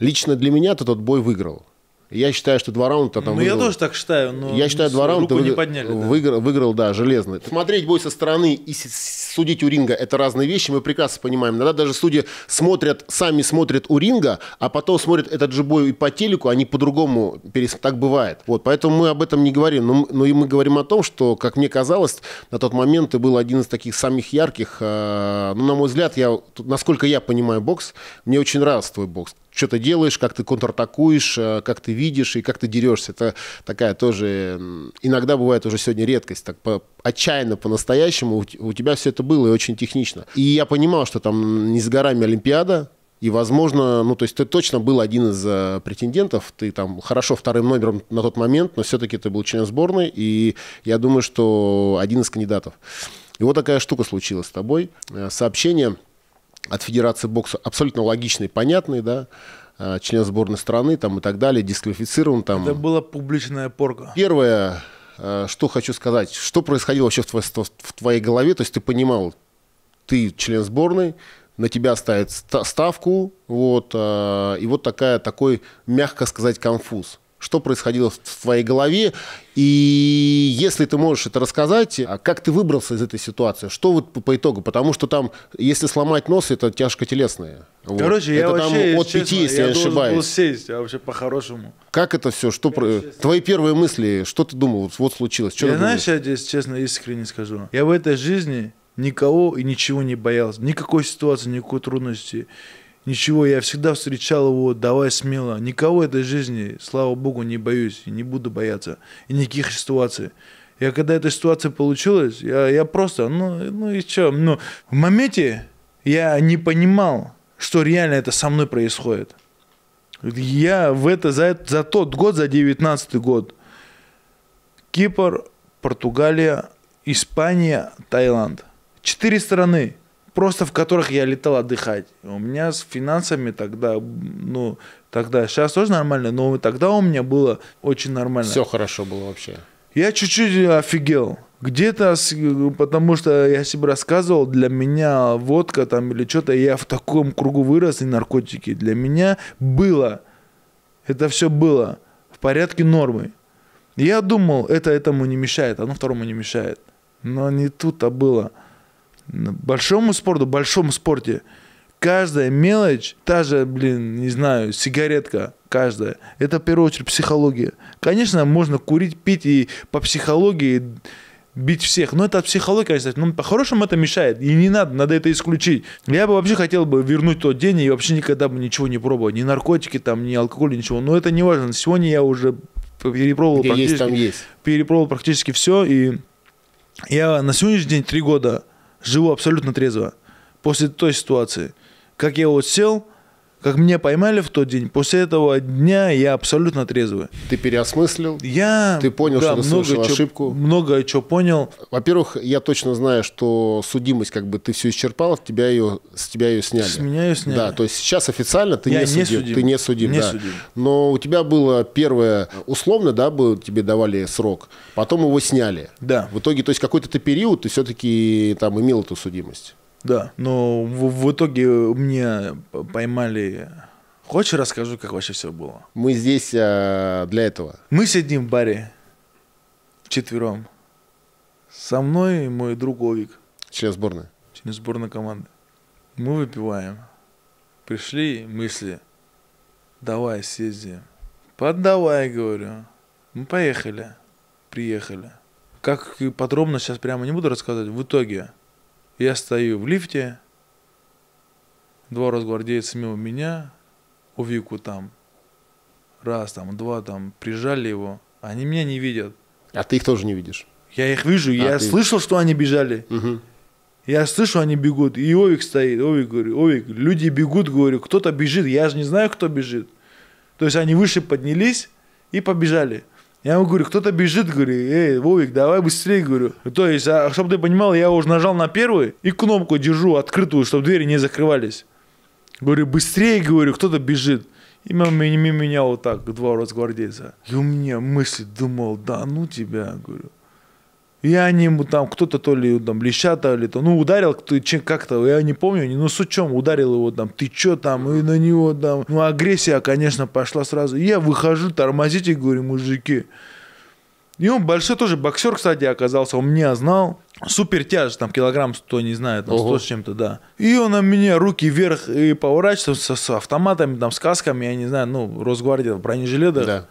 Лично для меня ты тот бой выиграл. Я считаю, что два раунда там. Ну, выиграл... я тоже так считаю, но я считаю, два раунда выигр... не подняли, да. выиграл, выиграл, да, железный. Смотреть бой со стороны и судить у ринга это разные вещи, мы прекрасно понимаем. Иногда даже судьи смотрят, сами смотрят у ринга, а потом смотрят этот же бой и по телеку, они по-другому перес... так бывает. Вот, поэтому мы об этом не говорим. Но, но и мы говорим о том, что, как мне казалось, на тот момент ты был один из таких самых ярких. Э, ну, на мой взгляд, я, насколько я понимаю бокс, мне очень нравится твой бокс что ты делаешь, как ты контратакуешь, э, как ты видишь и как ты дерешься. Это такая тоже, иногда бывает уже сегодня редкость, так по, отчаянно по-настоящему у тебя все это было и очень технично. И я понимал, что там не с горами Олимпиада, и, возможно, ну, то есть ты точно был один из э, претендентов, ты там хорошо вторым номером на тот момент, но все-таки ты был член сборной, и я думаю, что один из кандидатов. И вот такая штука случилась с тобой. Э, сообщение от Федерации бокса абсолютно логичный, понятный, да, а, член сборной страны там и так далее, дисквалифицирован там. Это была публичная порка. Первое, а, что хочу сказать, что происходило вообще в твоей, в твоей голове, то есть ты понимал, ты член сборной, на тебя ставят ставку, вот, а, и вот такая, такой, мягко сказать, конфуз что происходило в твоей голове. И если ты можешь это рассказать, а как ты выбрался из этой ситуации? Что вот по, по итогу? Потому что там, если сломать нос, это тяжко телесное. Вот. Короче, это я там вообще, от честно, 5, если я, я ошибаюсь. был сесть, а вообще по-хорошему. Как это все? Что про... Твои первые мысли, что ты думал? Вот, вот случилось. Что я знаешь, думаешь? я здесь честно, искренне скажу. Я в этой жизни никого и ничего не боялся. Никакой ситуации, никакой трудности. Ничего, я всегда встречал его, давай смело. Никого этой жизни, слава богу, не боюсь и не буду бояться. И никаких ситуаций. Я когда эта ситуация получилась, я, я просто, ну, ну и что? Ну, в моменте я не понимал, что реально это со мной происходит. Я в это за, за тот год, за 19 год, Кипр, Португалия, Испания, Таиланд. Четыре страны просто в которых я летал отдыхать. У меня с финансами тогда, ну, тогда, сейчас тоже нормально, но тогда у меня было очень нормально. Все хорошо было вообще. Я чуть-чуть офигел. Где-то, потому что я себе рассказывал, для меня водка там или что-то, я в таком кругу вырос, и наркотики. Для меня было, это все было в порядке нормы. Я думал, это этому не мешает, оно второму не мешает. Но не тут-то было большому спорту, большом спорте каждая мелочь, та же, блин, не знаю, сигаретка, каждая, это в первую очередь психология. Конечно, можно курить, пить и по психологии бить всех. Но это от психологии, конечно, ну, по-хорошему это мешает. И не надо, надо это исключить. Я бы вообще хотел бы вернуть тот день и вообще никогда бы ничего не пробовал. Ни наркотики там, ни алкоголь, ничего. Но это не важно. Сегодня я уже перепробовал, Где практически, есть, там есть. перепробовал практически все. И я на сегодняшний день три года живу абсолютно трезво после той ситуации. Как я вот сел, как меня поймали в тот день, после этого дня я абсолютно трезвый. Ты переосмыслил? Я... Ты понял, да, что много совершил чё, ошибку? Много чего понял. Во-первых, я точно знаю, что судимость, как бы ты все исчерпал, тебя ее, с тебя ее сняли. С меня ее сняли. Да, то есть сейчас официально ты я не, судим, не судим. Ты не судим, не да. судим. Но у тебя было первое, условно, да, было, тебе давали срок, потом его сняли. Да. В итоге, то есть какой-то ты период, ты все-таки там имел эту судимость. Да, но в, в итоге мне поймали... Хочешь расскажу, как вообще все было? Мы здесь а, для этого. Мы сидим в баре четвером. Со мной и мой друг Овик. Член сборной. Член сборной команды. Мы выпиваем. Пришли мысли. Давай съездим. Поддавай, говорю. Мы поехали. Приехали. Как подробно сейчас прямо не буду рассказывать. В итоге я стою в лифте, два разгвардейца мимо меня, у там, раз там, два там, прижали его, они меня не видят. А ты их тоже не видишь? Я их вижу, а, я ты... слышал, что они бежали. Угу. Я слышу, они бегут, и Овик стоит, Овик, говорю, Овик, люди бегут, говорю, кто-то бежит, я же не знаю, кто бежит. То есть они выше поднялись и побежали. Я ему говорю, кто-то бежит, говорю, эй, Вовик, давай быстрее, говорю. То есть, а, чтобы ты понимал, я уже нажал на первый и кнопку держу открытую, чтобы двери не закрывались. Говорю, быстрее, говорю, кто-то бежит. И мимо, мимо меня вот так, два раза гвардейца. И у меня мысли думал, да ну тебя, говорю. И они ему там, кто-то то ли там леща, то ли то, ну, ударил кто как-то, я не помню, не, ну, с учем ударил его там, ты чё там, и на него там, ну, агрессия, конечно, пошла сразу. И я выхожу, тормозите, говорю, мужики. И он большой тоже боксер, кстати, оказался, он меня знал. Супер тяж, там килограмм 100, не знаю, там 100 Ого. с чем-то, да. И он на меня руки вверх и поворачивается с, автоматами, там, с касками, я не знаю, ну, Росгвардия, бронежилетах. Да.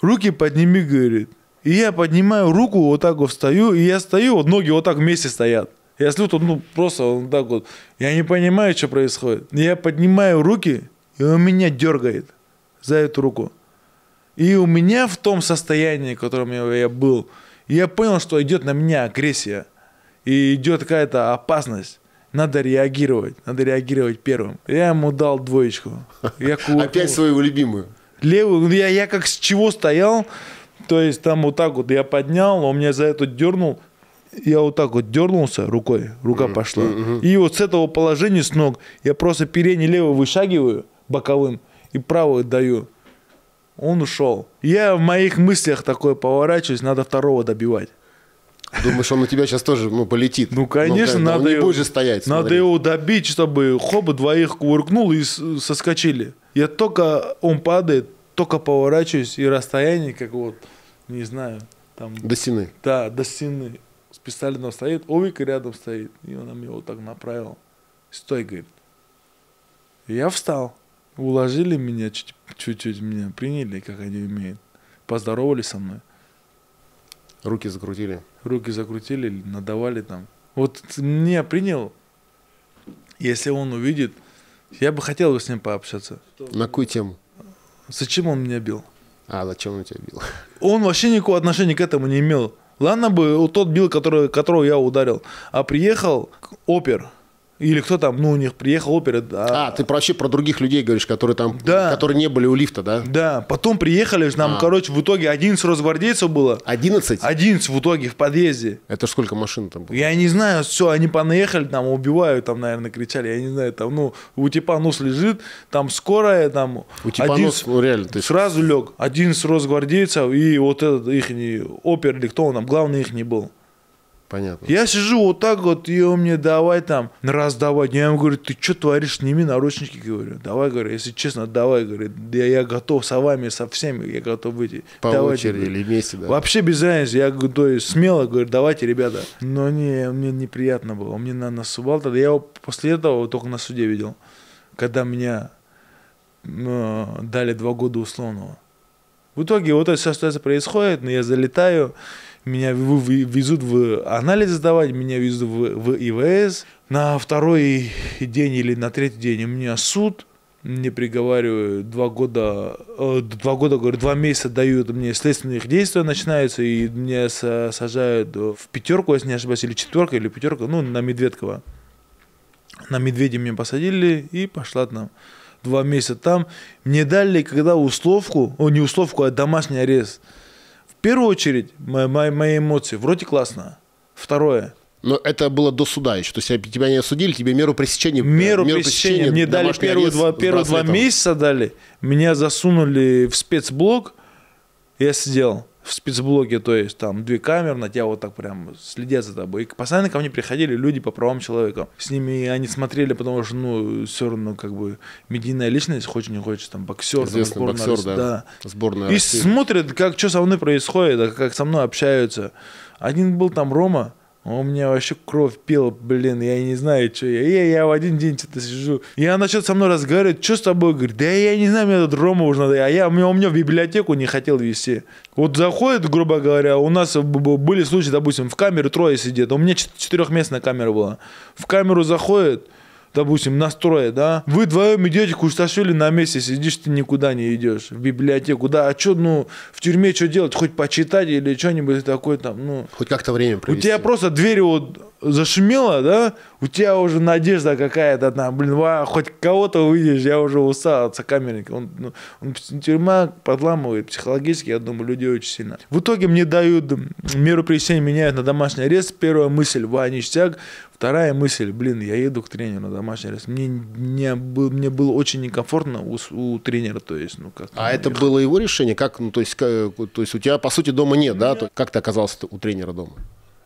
Руки подними, говорит. И я поднимаю руку, вот так вот встаю, и я стою, вот ноги вот так вместе стоят. Я слюту, ну, просто вот так вот. Я не понимаю, что происходит. Я поднимаю руки, и он меня дергает за эту руку. И у меня в том состоянии, в котором я, был, я понял, что идет на меня агрессия. И идет какая-то опасность. Надо реагировать. Надо реагировать первым. Я ему дал двоечку. Я [LAUGHS] Опять своего любимую. Левую. Ну, я, я как с чего стоял, то есть там вот так вот я поднял, он меня за это дернул, я вот так вот дернулся рукой, рука пошла. И вот с этого положения с ног я просто передний левый вышагиваю боковым и правую даю. Он ушел. Я в моих мыслях такой поворачиваюсь, надо второго добивать. Думаешь, он на тебя сейчас тоже ну, полетит? Ну, ну конечно, ну, надо, его, стоять, надо его добить, чтобы хоба двоих кувыркнул и соскочили. Я только, он падает, только поворачиваюсь, и расстояние как вот не знаю, там... До стены. Да, до стены. Специально там стоит, Овик рядом стоит. И она мне вот так направил, Стой, говорит. я встал. Уложили меня, чуть-чуть меня приняли, как они умеют. Поздоровались со мной. Руки закрутили? Руки закрутили, надавали там. Вот меня принял, если он увидит, я бы хотел бы с ним пообщаться. На какую тему? Зачем он меня бил? А зачем он тебя бил? [LAUGHS] Он вообще никакого отношения к этому не имел. Ладно бы тот бил, который, которого я ударил. А приехал опер, или кто там, ну, у них приехал опера. А, а ты вообще про других людей говоришь, которые там, да. которые не были у лифта, да? Да, потом приехали, нам, а. короче, в итоге 11 росгвардейцев было. 11? 11 в итоге в подъезде. Это сколько машин там было? Я не знаю, все, они понаехали, там, убивают, там, наверное, кричали, я не знаю, там, ну, у типа нос лежит, там, скорая, там. У типа ну, реально. Ты... Сразу лег, 11 росгвардейцев и вот этот их опер, или кто он там, главный их не был. Понятно. Я сижу вот так вот, и он мне давай там, раз давай. Я ему говорю, ты что творишь, сними наручники, говорю. Давай, говорю, если честно, давай, говорю. Я, я готов со вами, со всеми, я готов выйти. По давайте, очереди говорю. или вместе, да? Вообще без разницы. Я говорю, то есть, смело, говорю, давайте, ребята. Но не, мне неприятно было. Он мне на насубал тогда. Я его после этого только на суде видел. Когда меня э, дали два года условного. В итоге вот эта ситуация происходит, но я залетаю, меня везут в анализ сдавать, меня везут в, в ИВС. На второй день или на третий день у меня суд, мне приговаривают два года, э, два года, говорю, два месяца дают мне следственных действия начинаются, и меня сажают в пятерку, если не ошибаюсь, или четверка, или пятерка, ну, на медведково На Медведя меня посадили, и пошла там два месяца там. Мне дали, когда условку, о, не условку, а домашний арест – первую очередь мои, мои, мои эмоции. Вроде классно. Второе. Но это было до суда еще. То есть тебя не осудили, тебе меру пресечения. Э, меру, меру пресечения, пресечения мне дали первые два, первые два месяца дали. Меня засунули в спецблок. Я сидел в спецблоке, то есть там две камеры, на тебя вот так прям следят за тобой. И постоянно ко мне приходили люди по правам человека. С ними они смотрели, потому что, ну, все равно как бы медийная личность, хочешь не хочешь, там боксер, Известный там, боксер, да. да. Сборная И России. смотрят, как что со мной происходит, а как со мной общаются. Один был там Рома, а у меня вообще кровь пела, блин, я не знаю, что я. Я, я в один день что-то сижу. И она что-то со мной разговаривает, что с тобой? Говорит, да я не знаю, мне этот Рома уже надо. А я, у меня в библиотеку не хотел вести. Вот заходит, грубо говоря, у нас были случаи, допустим, в камеру трое сидят. А у меня четырехместная камера была. В камеру заходит, допустим, настроя, да, вы вдвоем идете, Кушташвили на месте сидишь, ты никуда не идешь, в библиотеку, да, а что, ну, в тюрьме что делать, хоть почитать или что-нибудь такое там, ну. Хоть как-то время провести. У тебя просто дверь вот зашумела, да, у тебя уже надежда какая-то там, блин, ва, хоть кого-то увидишь, я уже устал от сокамерника. Он, ну, он, тюрьма подламывает психологически, я думаю, людей очень сильно. В итоге мне дают меру пресечения, меняют на домашний арест. Первая мысль, ва, ништяк, Вторая мысль, блин, я еду к тренеру на домашний раз. Мне, мне, был, мне было очень некомфортно у, у тренера, то есть, ну как. А это ехал. было его решение, как, ну то есть, как, то есть у тебя по сути дома нет, нет. да? Ну, как ты оказался у тренера дома?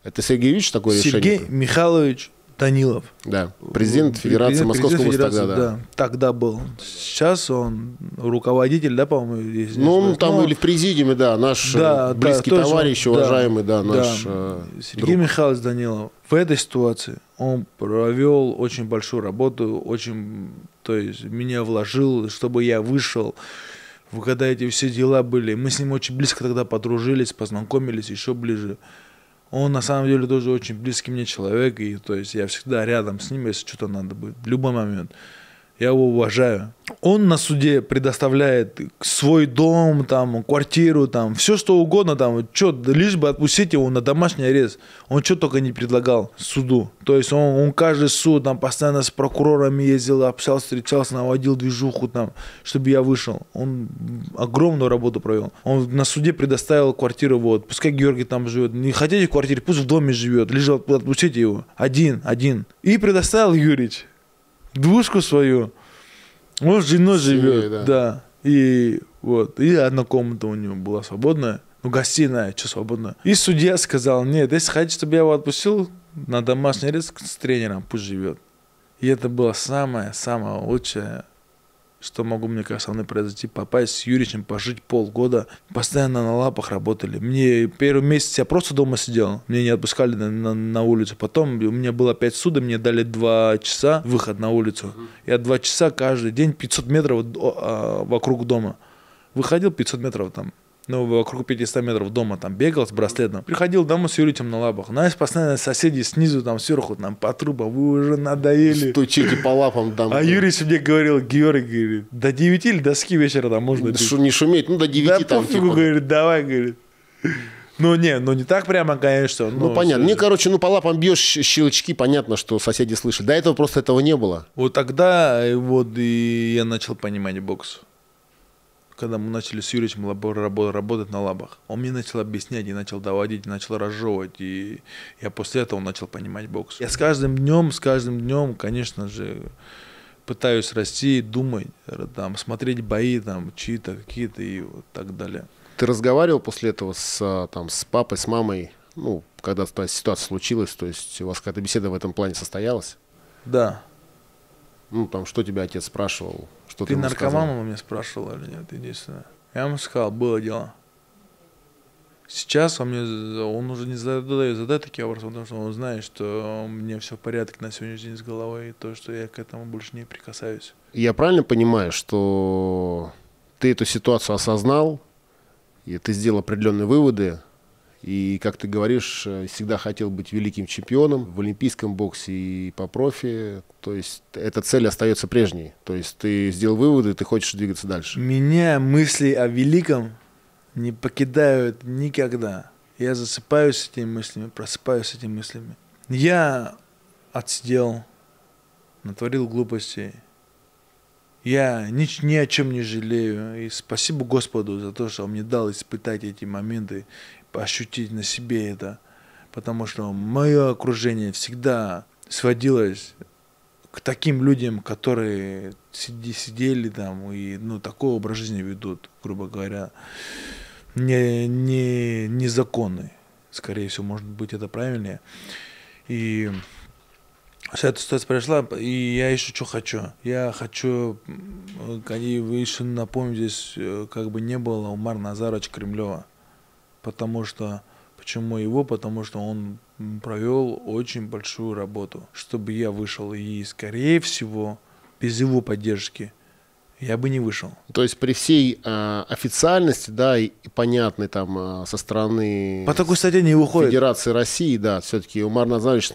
Это Сергеевич такое Сергей решение? Сергей Михайлович Данилов. Да, президент Федерации президент, Московской президент области Федерации, тогда, да. да. Тогда был. Сейчас он руководитель, да, по-моему? Здесь, ну, он там но... или в президиуме, да, наш э, да, близкий да, товарищ, он, уважаемый, да, да наш да. Э, Сергей друг. Михайлович Данилов в этой ситуации он провел очень большую работу, очень, то есть, меня вложил, чтобы я вышел когда эти все дела были, мы с ним очень близко тогда подружились, познакомились еще ближе он на самом деле тоже очень близкий мне человек, и то есть я всегда рядом с ним, если что-то надо будет, в любой момент я его уважаю. Он на суде предоставляет свой дом, там, квартиру, там, все что угодно, там, что, лишь бы отпустить его на домашний арест. Он что только не предлагал суду. То есть он, он каждый суд, там, постоянно с прокурорами ездил, общался, встречался, наводил движуху, там, чтобы я вышел. Он огромную работу провел. Он на суде предоставил квартиру, вот, пускай Георгий там живет. Не хотите квартиры, пусть в доме живет, лишь бы отпустить его. Один, один. И предоставил Юрич двушку свою. Он с женой Семьей, живет, да. да. И вот, и одна комната у него была свободная. Ну, гостиная, что свободная. И судья сказал, нет, если хотите, чтобы я его отпустил на домашний арест с тренером, пусть живет. И это было самое-самое лучшее что могу мне кажется, со мной произойти, попасть с Юричем, пожить полгода. Постоянно на лапах работали. Мне первый месяц я просто дома сидел. Мне не отпускали на, на, на улицу. Потом у меня было 5 суда, мне дали 2 часа выход на улицу. Я 2 часа каждый день 500 метров а, вокруг дома. Выходил 500 метров там ну, вокруг 500 метров дома там бегал с браслетом. Приходил домой с Юритем на лапах. Нас постоянно соседи снизу, там, сверху, там, по трубам, вы уже надоели. Стучите по лапам там. А Юрий мне говорил, Георгий, говорит, до 9 или до ски вечера там можно Шу, Не шуметь, ну, до 9 да, там. Пофигу, типа. говорит, давай, говорит. Ну, не, ну не так прямо, конечно. Ну, ну понятно. Мне, короче, ну по лапам бьешь щелчки, понятно, что соседи слышат. До этого просто этого не было. Вот тогда э, вот и я начал понимать бокс когда мы начали с Юричем работать на лабах. Он мне начал объяснять и начал доводить, и начал разжевывать, и я после этого начал понимать бокс. Я с каждым днем, с каждым днем, конечно же, пытаюсь расти, думать, там, смотреть бои, там, чьи-то какие-то и вот так далее. Ты разговаривал после этого с, а, там, с папой, с мамой, ну, когда та ситуация случилась, то есть у вас какая-то беседа в этом плане состоялась? Да. Ну, там, что тебя отец спрашивал? Что ты, ты наркоман, он меня спрашивал или нет, единственное. Я ему сказал, было дело. Сейчас он мне, он уже не задает, задает такие вопросы, потому что он знает, что у меня все в порядке на сегодняшний день с головой, и то, что я к этому больше не прикасаюсь. Я правильно понимаю, что ты эту ситуацию осознал, и ты сделал определенные выводы, и, как ты говоришь, э, всегда хотел быть великим чемпионом в олимпийском боксе и по профи. То есть эта цель остается прежней. То есть ты сделал выводы, ты хочешь двигаться дальше. Меня мысли о великом не покидают никогда. Я засыпаю с этими мыслями, просыпаюсь с этими мыслями. Я отсидел, натворил глупостей. Я ни, ни о чем не жалею. И спасибо Господу за то, что Он мне дал испытать эти моменты ощутить на себе это, потому что мое окружение всегда сводилось к таким людям, которые сиди, сидели там и ну, такой образ жизни ведут, грубо говоря, не, не, не незаконный. Скорее всего, может быть, это правильнее. И вся эта ситуация прошла, и я еще что хочу. Я хочу, э, еще напомню, здесь э, как бы не было Умар Назарович Кремлева потому что Почему его? Потому что он провел очень большую работу, чтобы я вышел. И, скорее всего, без его поддержки я бы не вышел. То есть при всей э, официальности, да, и, и понятной там э, со стороны... По такой статье не уходит. Федерации России, да, все-таки Умар Назарович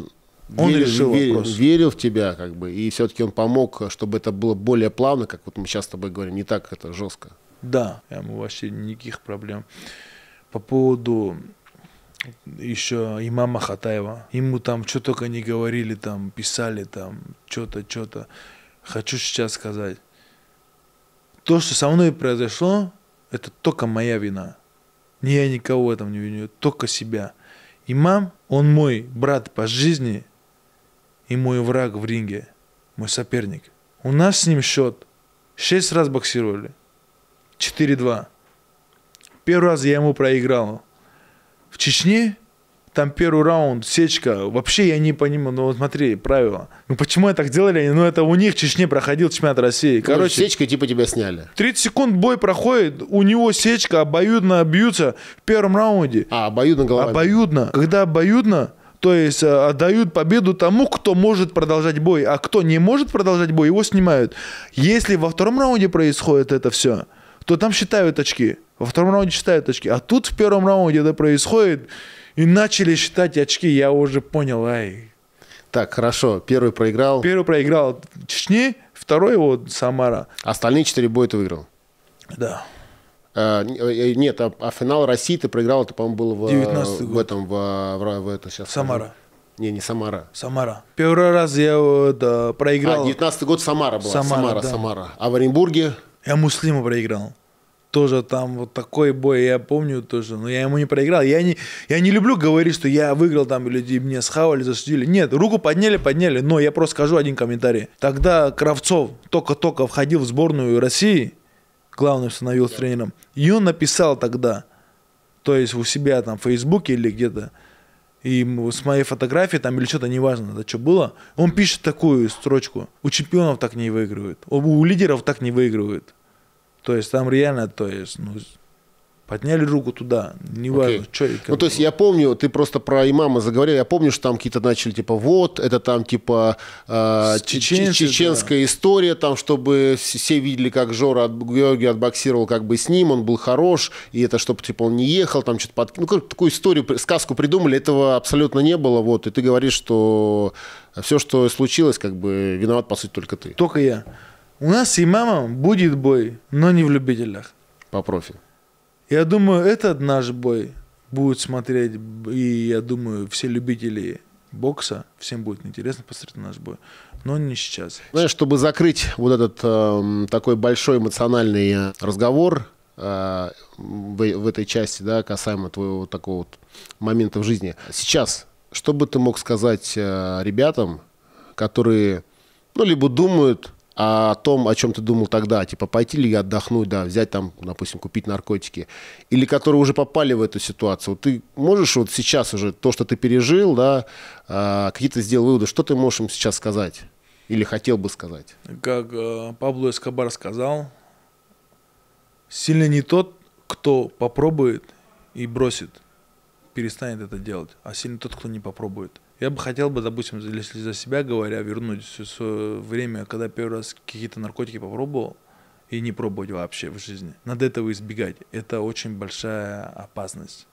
он верил, решил верил, вопрос. верил в тебя, как бы, и все-таки он помог, чтобы это было более плавно, как вот мы сейчас с тобой говорим, не так это жестко. Да, ему вообще никаких проблем по поводу еще имама Хатаева. Ему там что только не говорили, там писали, там что-то, что-то. Хочу сейчас сказать. То, что со мной произошло, это только моя вина. Не я никого в этом не виню, только себя. Имам, он мой брат по жизни и мой враг в ринге, мой соперник. У нас с ним счет. Шесть раз боксировали. 4-2. Первый раз я ему проиграл. В Чечне там первый раунд, сечка. Вообще я не понимаю, Но ну, смотри, правила. Ну почему я так делали? Ну это у них в Чечне проходил чемпионат России. Короче, сечка типа тебя сняли. 30 секунд бой проходит, у него сечка, обоюдно бьются в первом раунде. А, обоюдно головами. Обоюдно. Когда обоюдно, то есть э, отдают победу тому, кто может продолжать бой, а кто не может продолжать бой, его снимают. Если во втором раунде происходит это все, то там считают очки. Во втором раунде считают очки. А тут в первом раунде это происходит, и начали считать очки. Я уже понял, ай. Так, хорошо. Первый проиграл. Первый проиграл Чечни, второй вот Самара. Остальные четыре боя ты выиграл? Да. А, э, э, нет, а, а финал России ты проиграл, это, по-моему, было в, э, в этом, в, в, в это сейчас. Самара. Скажу. Не, не Самара. Самара. Первый раз я да, проиграл. А, 19 год Самара была. Самара, Самара, да. Самара. А в Оренбурге? Я Муслиму проиграл. Тоже там вот такой бой, я помню тоже, но я ему не проиграл. Я не, я не люблю говорить, что я выиграл там, люди мне схавали, засудили. Нет, руку подняли, подняли, но я просто скажу один комментарий. Тогда Кравцов только-только входил в сборную России, главным становился тренером, и он написал тогда, то есть у себя там в Фейсбуке или где-то, и с моей фотографией там или что-то, неважно, да что было, он пишет такую строчку. У чемпионов так не выигрывают, у лидеров так не выигрывают. То есть там реально, то есть, ну, Подняли руку туда, неважно, okay. что и как. Ну, то есть я помню, ты просто про имама заговорил, я помню, что там какие-то начали, типа, вот, это там, типа, э, а, чеченцы, чеченская да. история, там, чтобы все видели, как Жора от, Георгий отбоксировал как бы с ним, он был хорош, и это, чтобы, типа, он не ехал, там, что-то под... Ну, как, такую историю, сказку придумали, этого абсолютно не было, вот, и ты говоришь, что все, что случилось, как бы, виноват, по сути, только ты. Только я. У нас имамом будет бой, но не в любителях. По профи. Я думаю, этот наш бой будут смотреть, и я думаю, все любители бокса, всем будет интересно посмотреть наш бой, но не сейчас. Знаешь, чтобы закрыть вот этот э, такой большой эмоциональный э, разговор э, в, в этой части, да, касаемо твоего такого вот момента в жизни, сейчас что бы ты мог сказать э, ребятам, которые, ну, либо думают о том, о чем ты думал тогда, типа пойти ли я отдохнуть, да, взять там, допустим, купить наркотики, или которые уже попали в эту ситуацию. Вот ты можешь вот сейчас уже то, что ты пережил, да, а, какие-то сделал выводы, что ты можешь им сейчас сказать или хотел бы сказать? Как э, Пабло Эскобар сказал, сильно не тот, кто попробует и бросит, перестанет это делать, а сильно тот, кто не попробует. Я бы хотел бы, допустим, если за себя говоря, вернуть свое время, когда первый раз какие-то наркотики попробовал, и не пробовать вообще в жизни. Надо этого избегать. Это очень большая опасность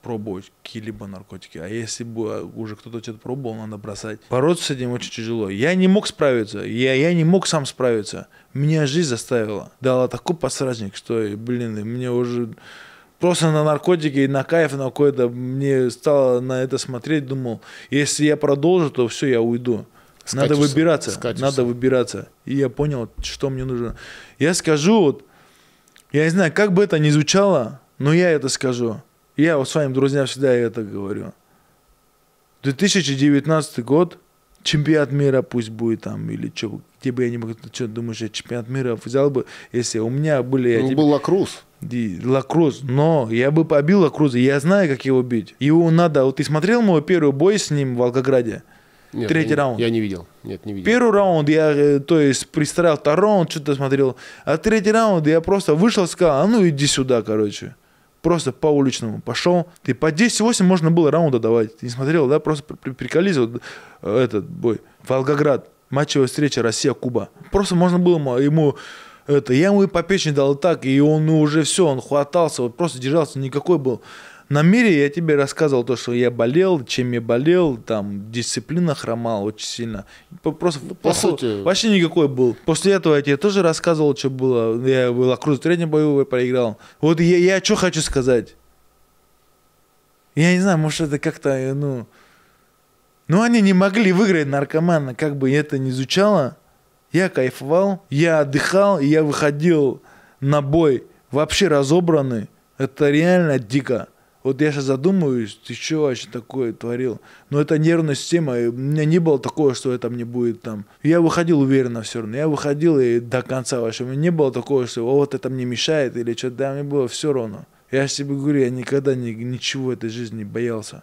пробовать какие-либо наркотики. А если бы а, уже кто-то что-то пробовал, надо бросать. Бороться с этим очень тяжело. Я не мог справиться. Я, я не мог сам справиться. Меня жизнь заставила. Дала такой подсразник, что, блин, мне уже просто на наркотики и на кайф на какой-то. Мне стало на это смотреть, думал, если я продолжу, то все, я уйду. Скатишься, надо выбираться, скатишься. надо выбираться. И я понял, что мне нужно. Я скажу, вот, я не знаю, как бы это ни звучало, но я это скажу. Я вот с вами друзья всегда это говорю. 2019 год – чемпионат мира пусть будет там, или что, где бы я не мог, что думаешь, я чемпионат мира взял бы, если у меня были... Ну, был Лакрус. Лакрус, но я бы побил Лакруза, я знаю, как его бить. Его надо... Вот ты смотрел мой первый бой с ним в Волгограде? Нет, Третий я, раунд. Я не видел. Нет, не видел. Первый раунд я, э, то есть, пристрел, второй раунд что-то смотрел. А третий раунд я просто вышел, сказал, а ну иди сюда, короче. Просто по уличному пошел. Ты по 10-8 можно было раунда давать. Ты не смотрел, да? Просто приколись вот э, этот бой. Волгоград. Матчевая встреча Россия-Куба. Просто можно было ему это, я ему и по печени дал и так, и он ну, уже все, он хватался, вот просто держался, никакой был на мире я тебе рассказывал то, что я болел, чем я болел, там дисциплина хромала очень сильно. Просто по сути... вообще никакой был. После этого я тебе тоже рассказывал, что было. Я был окруз третьем боевой проиграл. Вот я, я что хочу сказать? Я не знаю, может это как-то, э, ну... ну они не могли выиграть наркомана, как бы это ни звучало. Я кайфовал, я отдыхал, я выходил на бой вообще разобранный. Это реально дико. Вот я сейчас задумываюсь, ты что вообще такое творил? Но ну, это нервная система, и у меня не было такого, что это мне будет там. Я выходил уверенно все равно, я выходил и до конца вообще. У меня не было такого, что вот это мне мешает или что-то, да, мне было все равно. Я себе говорю, я никогда ни, ничего в этой жизни не боялся.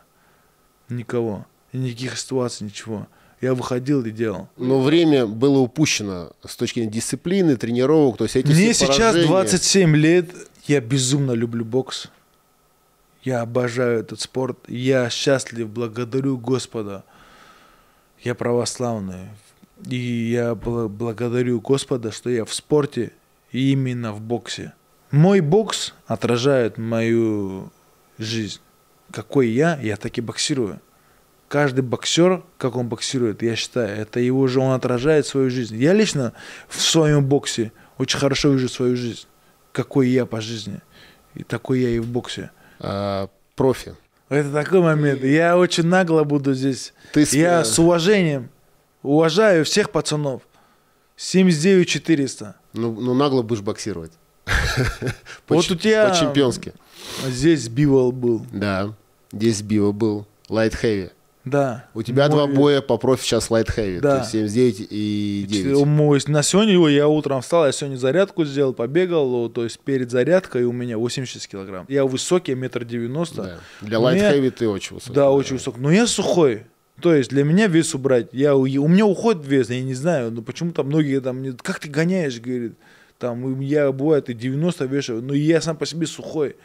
Никого. И никаких ситуаций, ничего. Я выходил и делал. Но время было упущено с точки зрения дисциплины, тренировок. То есть эти Мне сейчас поражения... 27 лет, я безумно люблю бокс. Я обожаю этот спорт. Я счастлив, благодарю Господа. Я православный. И я благодарю Господа, что я в спорте и именно в боксе. Мой бокс отражает мою жизнь. Какой я, я так и боксирую. Каждый боксер, как он боксирует, я считаю, это его же, он отражает свою жизнь. Я лично в своем боксе очень хорошо вижу свою жизнь. Какой я по жизни. И такой я и в боксе. Э, профи. Это такой момент. Я очень нагло буду здесь. Ты Я с уважением уважаю всех пацанов. 79 400. Ну, ну нагло будешь боксировать. [LAUGHS] Вот у тебя... По-чемпионски. Здесь Бивол был. Да, здесь Бивол был. Light Heavy. Да. У тебя мой... два боя по профи сейчас light heavy. Да. То есть 79 и 9. Мой... На сегодня я утром встал, я сегодня зарядку сделал, побегал. То есть перед зарядкой у меня 80 килограмм. Я высокий, метр девяносто. Да. Для light меня... heavy ты очень высокий. Да, очень высокий. Но я сухой. То есть для меня вес убрать, я, у меня уходит вес, я не знаю, но ну почему-то многие там, как ты гоняешь, говорит, там, я бывает и 90 вешаю, но я сам по себе сухой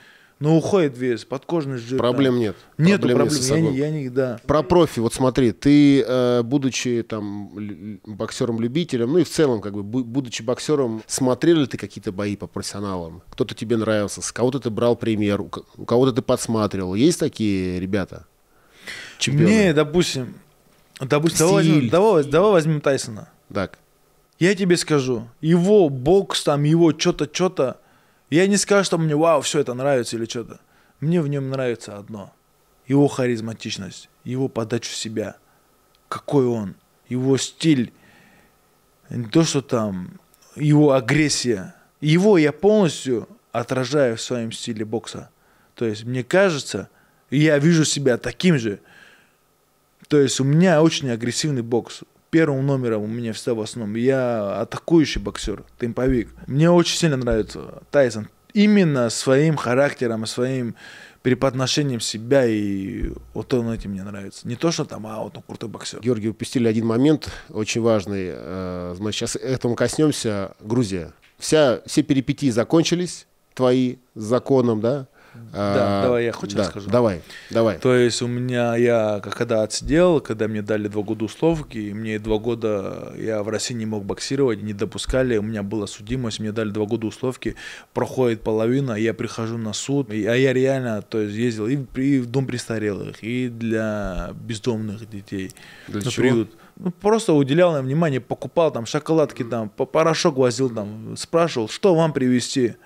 но ну, уходит вес, подкожный жир. Проблем там. нет. Нету проблем. проблем. Нет я, я не, да. Про профи, вот смотри, ты, э, будучи там боксером-любителем, ну и в целом, как бы, будучи боксером, смотрели ты какие-то бои по профессионалам? Кто-то тебе нравился, с кого-то ты брал пример, у кого-то ты подсматривал. Есть такие ребята? Чемпионы? Не, допустим, допустим давай, давай, давай возьмем Тайсона. Так. Я тебе скажу, его бокс, там, его что-то, что-то, я не скажу, что мне, вау, все это нравится или что-то. Мне в нем нравится одно. Его харизматичность, его подачу себя. Какой он, его стиль, не то, что там, его агрессия. Его я полностью отражаю в своем стиле бокса. То есть, мне кажется, я вижу себя таким же. То есть, у меня очень агрессивный бокс первым номером у меня все в основном. Я атакующий боксер, темповик. Мне очень сильно нравится Тайсон. Именно своим характером, своим переподношением себя, и вот он этим мне нравится. Не то, что там, а вот он крутой боксер. Георгий, упустили один момент очень важный. Э, мы сейчас этому коснемся. Грузия. Вся, все перипетии закончились твои с законом, да? А, да, а, давай, я хоть да, расскажу. Давай, давай. То есть у меня, я когда отсидел, когда мне дали два года условки, мне два года, я в России не мог боксировать, не допускали, у меня была судимость, мне дали два года условки, проходит половина, я прихожу на суд, и, а я реально, то есть ездил и, и в дом престарелых, и для бездомных детей. Для ну, чего? Приют. Ну, просто уделял им внимание, покупал там шоколадки, там, порошок возил, там, спрашивал, что вам привезти.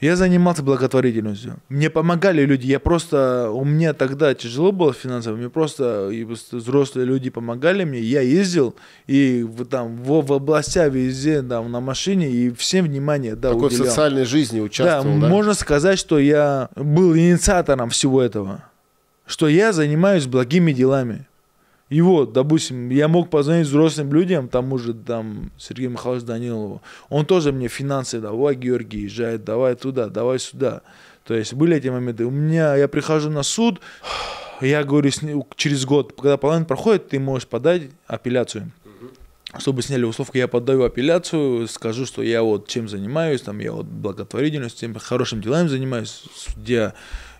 Я занимался благотворительностью. Мне помогали люди. Я просто... У меня тогда тяжело было финансово. Мне просто и взрослые люди помогали мне. Я ездил и в там в, в областях везде, там, на машине, и всем внимание, да, Такой уделял. в социальной жизни участвовал, да, да? можно сказать, что я был инициатором всего этого. Что я занимаюсь благими делами. И вот, допустим, я мог позвонить взрослым людям, тому же там Сергею Михайловичу Данилову. Он тоже мне финансы, давай, Георгий, езжай, давай туда, давай сюда. То есть были эти моменты. У меня, я прихожу на суд, я говорю, через год, когда парламент проходит, ты можешь подать апелляцию чтобы сняли условку, я подаю апелляцию, скажу, что я вот чем занимаюсь, там я вот благотворительностью, тем хорошим делами занимаюсь, судья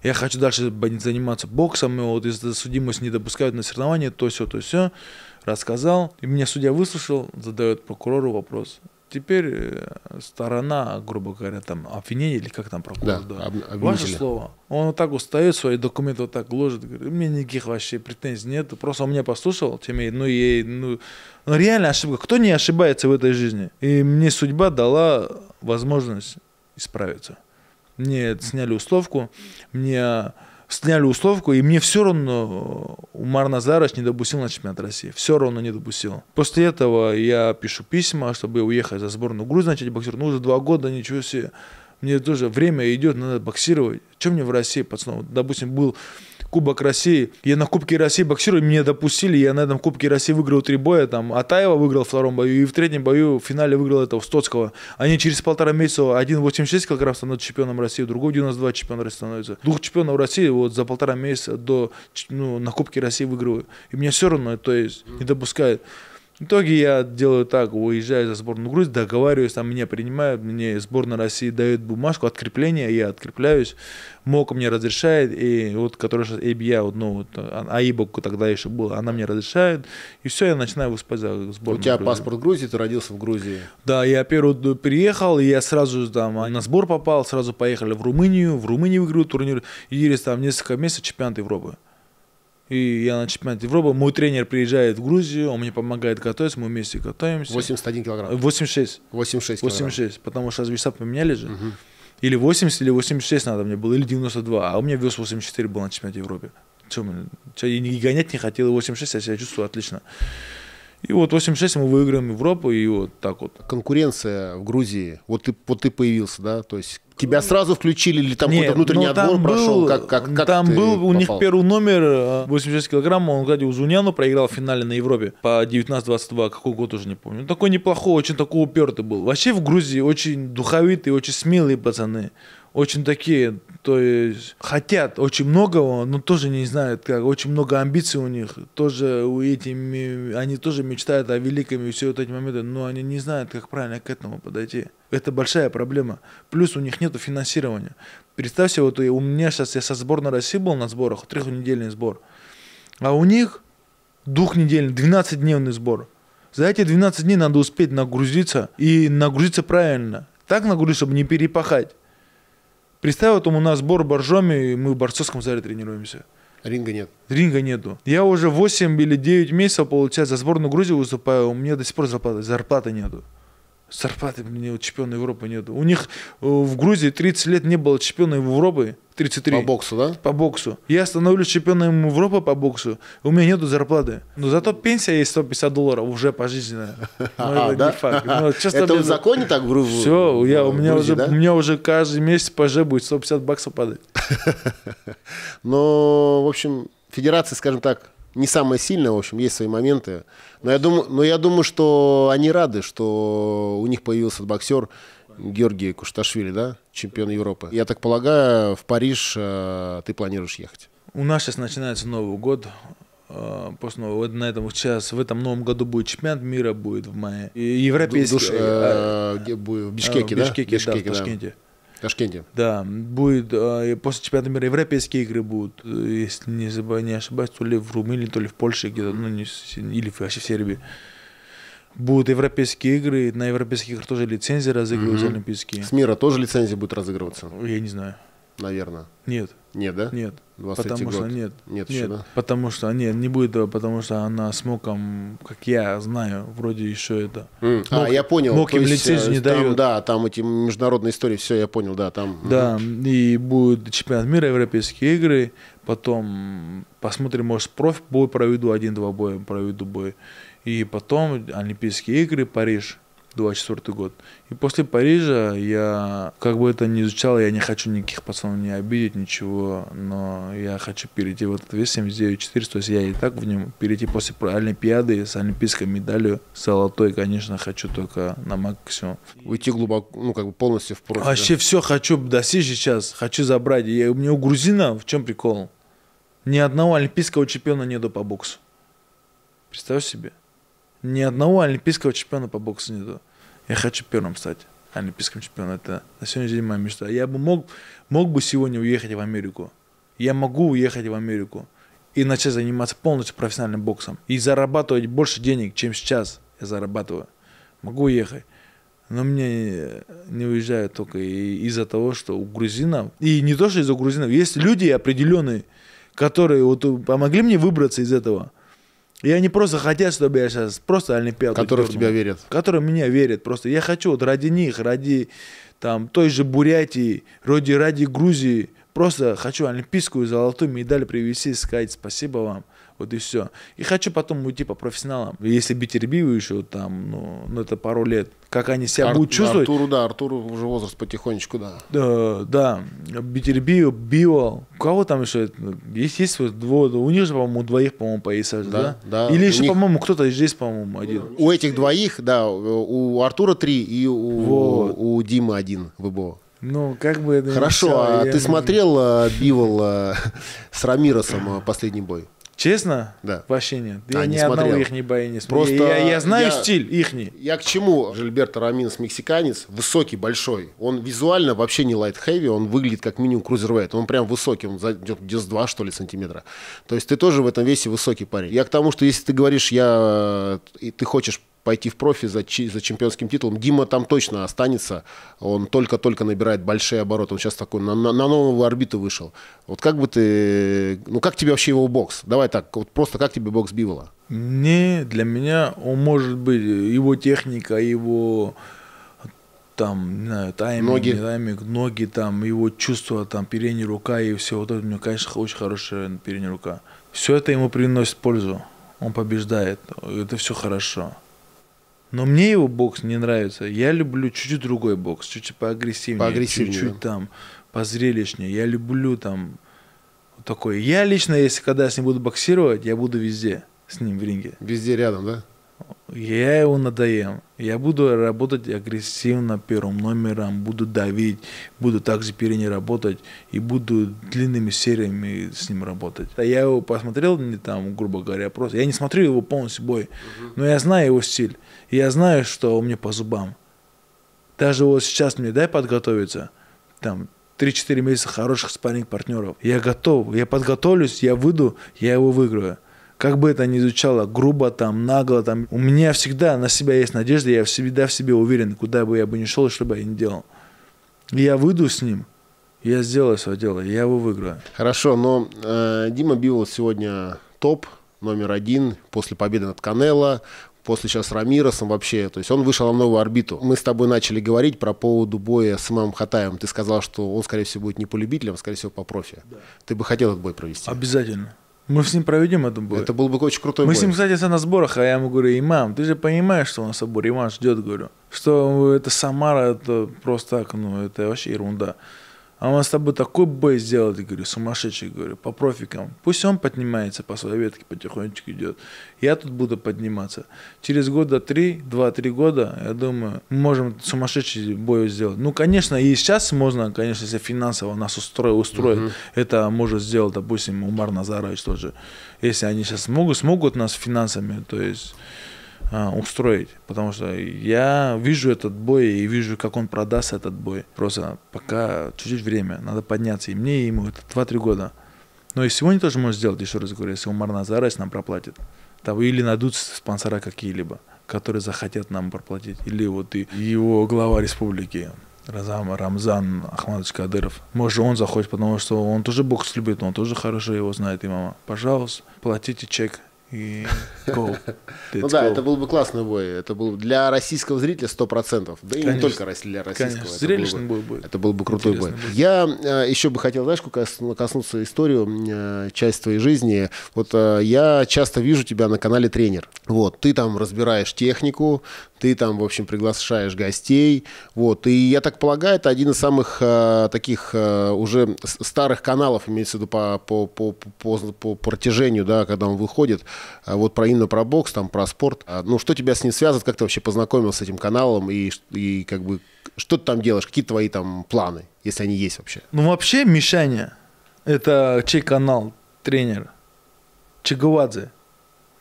я хочу дальше заниматься боксом, и вот из-за судимости не допускают на соревнования, то все, то все. Рассказал, и меня судья выслушал, задает прокурору вопрос. Теперь э, сторона, грубо говоря, там обвинение или как там прокурор, да, да. Об, ваше слово. Он вот так устает, свои документы вот так ложит, говорит, у меня никаких вообще претензий нет, просто он меня послушал, тем ну, и, ну, ей, ну, ну, реально ошибка. Кто не ошибается в этой жизни? И мне судьба дала возможность исправиться мне сняли условку, мне сняли условку, и мне все равно э, Умар Назарович не допустил на чемпионат России. Все равно не допустил. После этого я пишу письма, чтобы уехать за сборную Грузии, значит, боксер. Ну, уже два года ничего себе. Мне тоже время идет, надо боксировать. Чем мне в России, пацанов? Допустим, был Кубок России. Я на Кубке России боксирую, меня допустили, я на этом Кубке России выиграл три боя, там, Атаева выиграл в втором бою, и в третьем бою в финале выиграл этого Стоцкого. Они через полтора месяца, один 86 килограмм становится чемпионом России, другой 92 чемпион России становится. Двух чемпионов России вот за полтора месяца до, ну, на Кубке России выигрываю. И меня все равно, то есть, не допускают. В итоге я делаю так, уезжаю за сборную Грузии, договариваюсь, там меня принимают, мне сборная России дает бумажку, открепление, я открепляюсь, МОК мне разрешает, и вот, который сейчас ЭБЯ, вот, ну, вот, а, АИБа тогда еще была, она мне разрешает, и все, я начинаю выступать за сборную У тебя Грузии. паспорт Грузии, ты родился в Грузии? Да, я первый приехал, и я сразу там а, на сбор попал, сразу поехали в Румынию, в Румынии выиграл турнир, и там несколько месяцев чемпионат Европы. И я на чемпионате Европы. Мой тренер приезжает в Грузию, он мне помогает готовиться, мы вместе готовимся. 81 килограмм? 86. 86 86, потому что веса поменяли же. Угу. Или 80, или 86 надо мне было, или 92. А у меня вес 84 был на чемпионате Европы. Че, че, и гонять не хотел, и 86, я себя чувствую отлично. И вот 86 мы выиграем Европу, и вот так вот. Конкуренция в Грузии, вот ты, вот ты появился, да? То есть тебя сразу включили или там какой-то внутренний ну, отбор был, прошел? Как, как, как там был попал? у них первый номер, 86 э, килограмм, он, кстати, у Зуняну проиграл в финале на Европе по 19-22, какой год уже не помню. Такой неплохой, очень такой упертый был. Вообще в Грузии очень духовитые, очень смелые пацаны очень такие, то есть хотят очень многого, но тоже не знают как. Очень много амбиций у них. Тоже у этими, они тоже мечтают о великом и все вот эти моменты, но они не знают, как правильно к этому подойти. Это большая проблема. Плюс у них нет финансирования. Представь себе, вот у меня сейчас, я со сборной России был на сборах, трехнедельный сбор. А у них двухнедельный, 12-дневный сбор. За эти 12 дней надо успеть нагрузиться и нагрузиться правильно. Так нагрузить, чтобы не перепахать. Представь, вот у нас сбор боржоми, и мы в борцовском зале тренируемся. Ринга нет. Ринга нету. Я уже 8 или 9 месяцев, получается, за сборную Грузии выступаю, у меня до сих пор зарплаты, зарплаты нету. Зарплаты мне у чемпиона Европы нет. У них э, в Грузии 30 лет не было чемпиона Европы. 33. По боксу, да? По боксу. Я становлюсь чемпионом Европы по боксу. У меня нету зарплаты. Но зато пенсия есть 150 долларов уже пожизненно. А, [LAUGHS] ну, это да? не факт. Но, ну, честно, это в законе так в Грузии? Все, я, у, меня Грузии, уже, да? у меня уже каждый месяц поже будет 150 баксов падать. [LAUGHS] Но, в общем, федерация, скажем так, не самая сильная, в общем, есть свои моменты. Но я думаю, но я думаю, что они рады, что у них появился боксер Георгий Кушташвили, да, чемпион Европы. Я так полагаю, в Париж э, ты планируешь ехать? У нас сейчас начинается Новый год. Э, после Нового года на этом сейчас в этом новом году будет чемпионат мира будет в мае. И европейский. Душ, э, э, в Бишкеке, а, да? В Бишкеке, да, в Ташкенте. Да. Ташкенте. Да, будет а, после чемпионата мира европейские игры будут, э, если не, заб... не ошибаюсь, то ли в Румынии, то ли в Польше где-то, ну, не, или вообще в Сербии. Будут европейские игры, на европейских играх тоже лицензии разыгрываются mm-hmm. олимпийские. С мира тоже лицензии будут разыгрываться? Я не знаю наверное. Нет. Нет, да? Нет. 23 потому год. что нет. Нет, нет еще, да? Потому что нет, не будет этого, потому что она с Моком, как я знаю, вроде еще это. Mm. Мок, а, я понял. Мок им лететь же э, не там, дает. Да, там эти международные истории, все, я понял, да, там. Да, угу. и будет чемпионат мира, европейские игры, потом посмотрим, может, проф бой проведу, один-два боя проведу бой. И потом Олимпийские игры, Париж. 24 год. И после Парижа я, как бы это ни звучало, я не хочу никаких пацанов не обидеть, ничего, но я хочу перейти вот этот вес 79 400, то есть я и так в нем перейти после Олимпиады с олимпийской медалью, с золотой, конечно, хочу только на максимум. Уйти глубоко, ну, как бы полностью в профиль. Вообще да? все хочу достичь сейчас, хочу забрать. Я, у меня у грузина, в чем прикол? Ни одного олимпийского чемпиона нету по боксу. Представь себе. Ни одного олимпийского чемпиона по боксу нету я хочу чемпионом стать а не олимпийском чемпионате. На сегодняшний день моя мечта. Я бы мог, мог бы сегодня уехать в Америку. Я могу уехать в Америку и начать заниматься полностью профессиональным боксом. И зарабатывать больше денег, чем сейчас я зарабатываю. Могу уехать. Но мне не уезжают только из-за того, что у грузинов, и не то, что из-за грузинов, есть люди определенные, которые вот помогли мне выбраться из этого. Я не просто хотят, чтобы я сейчас просто Олимпиаду Которые в тебя верят. Которые меня верят просто. Я хочу вот ради них, ради там той же Бурятии, ради, ради Грузии. Просто хочу олимпийскую золотую медаль привезти, и сказать спасибо вам. Вот и все. И хочу потом уйти по профессионалам. Если Битербиеву еще там, ну, ну это пару лет, как они себя Ар- будут чувствовать. Артуру, да, Артуру уже возраст потихонечку, да. Да, да. Битербиев, Био. У кого там еще? Есть, есть вот двое. У них же, по-моему, двоих, по-моему, пояса, да? Да. да. Или у еще, них... по-моему, кто-то здесь, по-моему, один. У этих двоих, да, у Артура три и у, вот. у Димы один ВБО. Ну, как бы это Хорошо, а ты смотрел а, Бивол а, [LAUGHS] с Рамиросом а, последний бой? Честно? Да. Вообще нет. А, я а, ни не одного смотрел. их не боя Просто я, я, знаю я, стиль ихний. Я к чему? Жильберто Раминес мексиканец, высокий, большой. Он визуально вообще не лайт-хэви, он выглядит как минимум крузервейт. Он прям высокий, он где-то 92, что ли, сантиметра. То есть ты тоже в этом весе высокий парень. Я к тому, что если ты говоришь, я, э, и ты хочешь пойти в профи за, за чемпионским титулом. Дима там точно останется. Он только-только набирает большие обороты. Он сейчас такой на, на, на новую орбиту вышел. Вот как бы ты... Ну, как тебе вообще его бокс? Давай так, вот просто как тебе бокс Бивола? Не, для меня он может быть, его техника, его там, не знаю, тайминг, ноги. Не тайминг, ноги там, его чувства, там, передняя рука и все. Вот это у него, конечно, очень хорошая передняя рука. Все это ему приносит пользу. Он побеждает. Это все хорошо. Но мне его бокс не нравится. Я люблю чуть-чуть другой бокс, чуть-чуть поагрессивнее, поагрессивнее. чуть-чуть там позрелищнее. Я люблю там вот такой. Я лично, если когда я с ним буду боксировать, я буду везде с ним в ринге. Везде рядом, да? Я его надоем. Я буду работать агрессивно первым номером, буду давить, буду также перед работать и буду длинными сериями с ним работать. А я его посмотрел не там, грубо говоря, просто. Я не смотрю его полностью бой, но я знаю его стиль. И я знаю, что мне по зубам. Даже вот сейчас мне дай подготовиться, там, 3-4 месяца хороших спарринг-партнеров. Я готов, я подготовлюсь, я выйду, я его выиграю. Как бы это ни звучало, грубо там, нагло там, у меня всегда на себя есть надежда, я всегда в себе уверен, куда бы я бы ни шел и что бы я ни делал. Я выйду с ним, я сделаю свое дело, я его выиграю. Хорошо, но э, Дима Билл сегодня топ, номер один после победы над Канело, после сейчас Рамиросом вообще, то есть он вышел на новую орбиту. Мы с тобой начали говорить про поводу боя с Имамом Хатаем. Ты сказал, что он, скорее всего, будет не по любителям, а, скорее всего, по профи. Да. Ты бы хотел этот бой провести? Обязательно. Мы с ним проведем этот бой. Это был бы очень крутой Мы бой. с ним, кстати, на сборах, а я ему говорю, имам, ты же понимаешь, что у нас собор, имам ждет, говорю, что это Самара, это просто так, ну, это вообще ерунда. А он с тобой такой бой сделает, говорю, сумасшедший, говорю, по профикам. Пусть он поднимается по своей ветке, потихонечку идет. Я тут буду подниматься. Через года три, два-три года, я думаю, мы можем сумасшедший бой сделать. Ну, конечно, и сейчас можно, конечно, если финансово нас устроит, устроит uh-huh. это может сделать, допустим, Умар Назарович тоже. Если они сейчас могут, смогут нас финансами, то есть а, устроить, потому что я вижу этот бой и вижу, как он продаст этот бой. Просто пока чуть-чуть время, надо подняться. И мне, и ему, это 2-3 года. Но и сегодня тоже можно сделать, еще раз говорю, если Умар Назарес нам проплатит, там или найдут спонсора какие-либо, которые захотят нам проплатить, или вот и его глава республики, Разам, Рамзан Ахмадович Кадыров. Может, он захочет, потому что он тоже бокс любит, он тоже хорошо его знает, и мама. Пожалуйста, платите чек [LAUGHS] ну да, это был бы классный бой. Это был для российского зрителя 100%. Да и не только для российского. Конечно, зрелищный бой будет. Это был бы крутой бой. Я э, еще бы хотел, знаешь, коснуться историю, э, часть твоей жизни. Вот э, я часто вижу тебя на канале «Тренер». Вот, ты там разбираешь технику, ты там, в общем, приглашаешь гостей, вот, и я так полагаю, это один из самых э, таких уже старых каналов, имеется в виду по, по, по, по, по протяжению, да, когда он выходит, а вот про именно про бокс, там про спорт. А, ну, что тебя с ним связывает, как ты вообще познакомился с этим каналом и, и как бы что ты там делаешь, какие твои там планы, если они есть вообще? Ну, вообще Мишаня, это чей канал, тренер? Чигавадзе.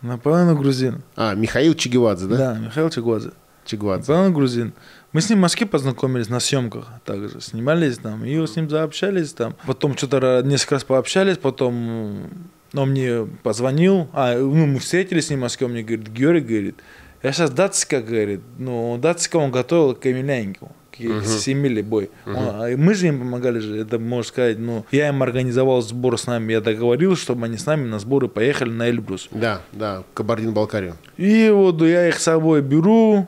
Наполовину грузин. А, Михаил Чигавадзе, да? Да, Михаил Чигавадзе. Чигвадзе. Наполовину грузин. Мы с ним в Москве познакомились на съемках также. Снимались там, и с ним заобщались там. Потом что-то несколько раз пообщались, потом но мне позвонил, а, ну, мы встретились с ним в Москве, он мне говорит, Георгий, говорит, я сейчас датска, говорит, ну, датска он готовил к Емельяненко, к uh бой. uh Он, а, мы же им помогали же, это, можно сказать, ну, я им организовал сбор с нами, я договорил, чтобы они с нами на сборы поехали на Эльбрус. Да, да, Кабардин-Балкарию. И вот я их с собой беру,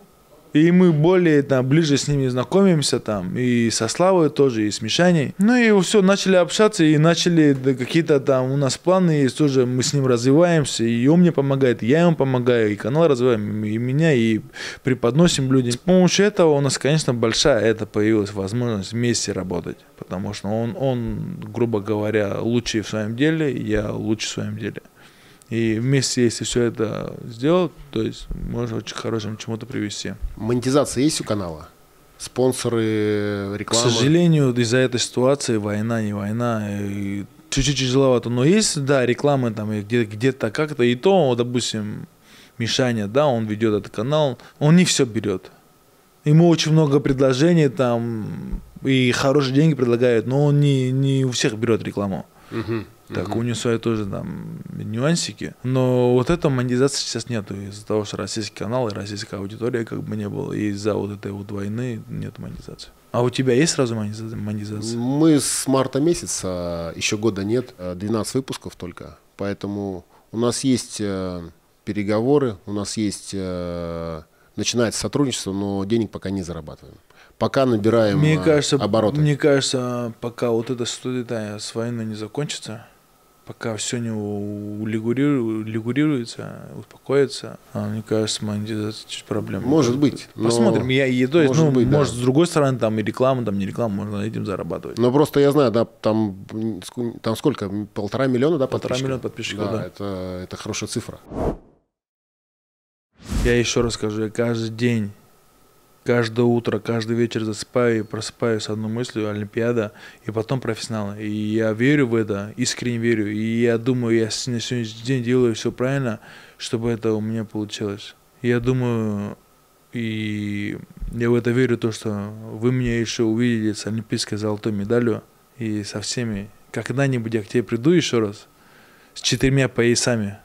и мы более там ближе с ними знакомимся там, и со Славой тоже, и с Мишаней. Ну и все, начали общаться, и начали да, какие-то там у нас планы есть тоже, мы с ним развиваемся, и он мне помогает, и я ему помогаю, и канал развиваем, и меня, и преподносим людям. С помощью этого у нас, конечно, большая это появилась возможность вместе работать, потому что он, он грубо говоря, лучший в своем деле, я лучше в своем деле. И вместе, если все это сделать, то есть можно очень хорошим чему-то привести. Монетизация есть у канала? Спонсоры, реклама? К сожалению, из-за этой ситуации война, не война, э, чуть-чуть тяжеловато. Но есть, да, реклама там где-то где как-то, и то, допустим, Мишаня, да, он ведет этот канал, он не все берет. Ему очень много предложений там, и хорошие деньги предлагают, но он не, не у всех берет рекламу. Угу. Так, у нее свои тоже там нюансики. Но вот этого монетизации сейчас нету из-за того, что российский канал и российская аудитория как бы не было. И из-за вот этой вот войны нет монетизации. А у тебя есть сразу монетизация? Мы с марта месяца, еще года нет, 12 э, выпусков только. Поэтому у нас есть э, переговоры, у нас есть э, начинается сотрудничество, но денег пока не зарабатываем. Пока набираем мне кажется, обороты. Мне кажется, пока вот эта студия с войной не закончится, пока все не улигурируется, успокоится, а мне кажется, монетизация чуть проблем. Может быть. Посмотрим. Я еду, может, ну, быть, может да. с другой стороны, там и реклама, там не реклама, можно этим зарабатывать. Но просто я знаю, да, там, там сколько? Полтора миллиона, да, Полтора миллиона подписчиков, да. да. Это, это хорошая цифра. Я еще расскажу, я каждый день каждое утро, каждый вечер засыпаю и просыпаюсь с одной мыслью Олимпиада, и потом профессионалы. И я верю в это, искренне верю. И я думаю, я на сегодняшний день делаю все правильно, чтобы это у меня получилось. Я думаю, и я в это верю, то, что вы меня еще увидите с олимпийской золотой медалью и со всеми. Когда-нибудь я к тебе приду еще раз с четырьмя поясами.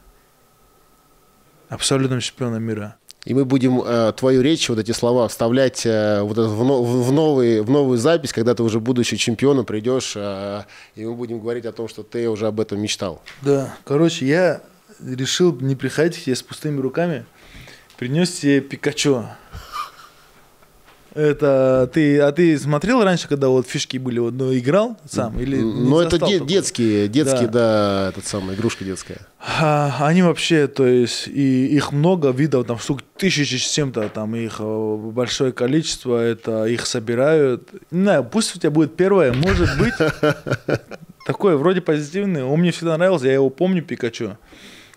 Абсолютным чемпионом мира и мы будем э, твою речь, вот эти слова вставлять э, вот в, но, в, новые, в новую запись, когда ты уже будущий чемпионом придешь, э, и мы будем говорить о том, что ты уже об этом мечтал. Да, короче, я решил не приходить к тебе с пустыми руками, принес тебе Пикачу. Это ты, а ты смотрел раньше, когда вот фишки были, вот, ну, играл сам или? Ну это де- детские, детские, да. да, этот самый игрушка детская. Они вообще, то есть, и их много видов, там штук тысячи с чем-то, там их э, большое количество, это их собирают. Не знаю, пусть у тебя будет первое, может быть, [LAUGHS] такое вроде позитивное Он мне всегда нравился, я его помню, Пикачу.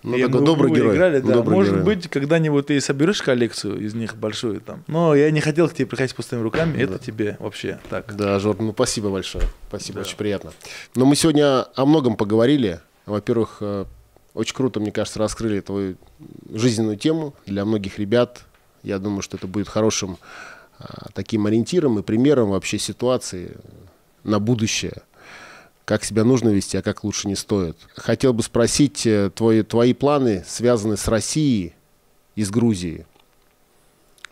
Ну, я такой добрый герой. Играли, да. добрый Может герой. быть, когда-нибудь ты соберешь коллекцию из них большую там. Но я не хотел к тебе приходить с пустыми руками. Да. Это тебе вообще так. Да, Жор, ну спасибо большое. Спасибо, да. очень приятно. Но мы сегодня о многом поговорили. Во-первых, э, очень круто, мне кажется, раскрыли твою жизненную тему для многих ребят. Я думаю, что это будет хорошим а, таким ориентиром и примером вообще ситуации на будущее как себя нужно вести, а как лучше не стоит. Хотел бы спросить, э, твои, твои планы связаны с Россией и с Грузией?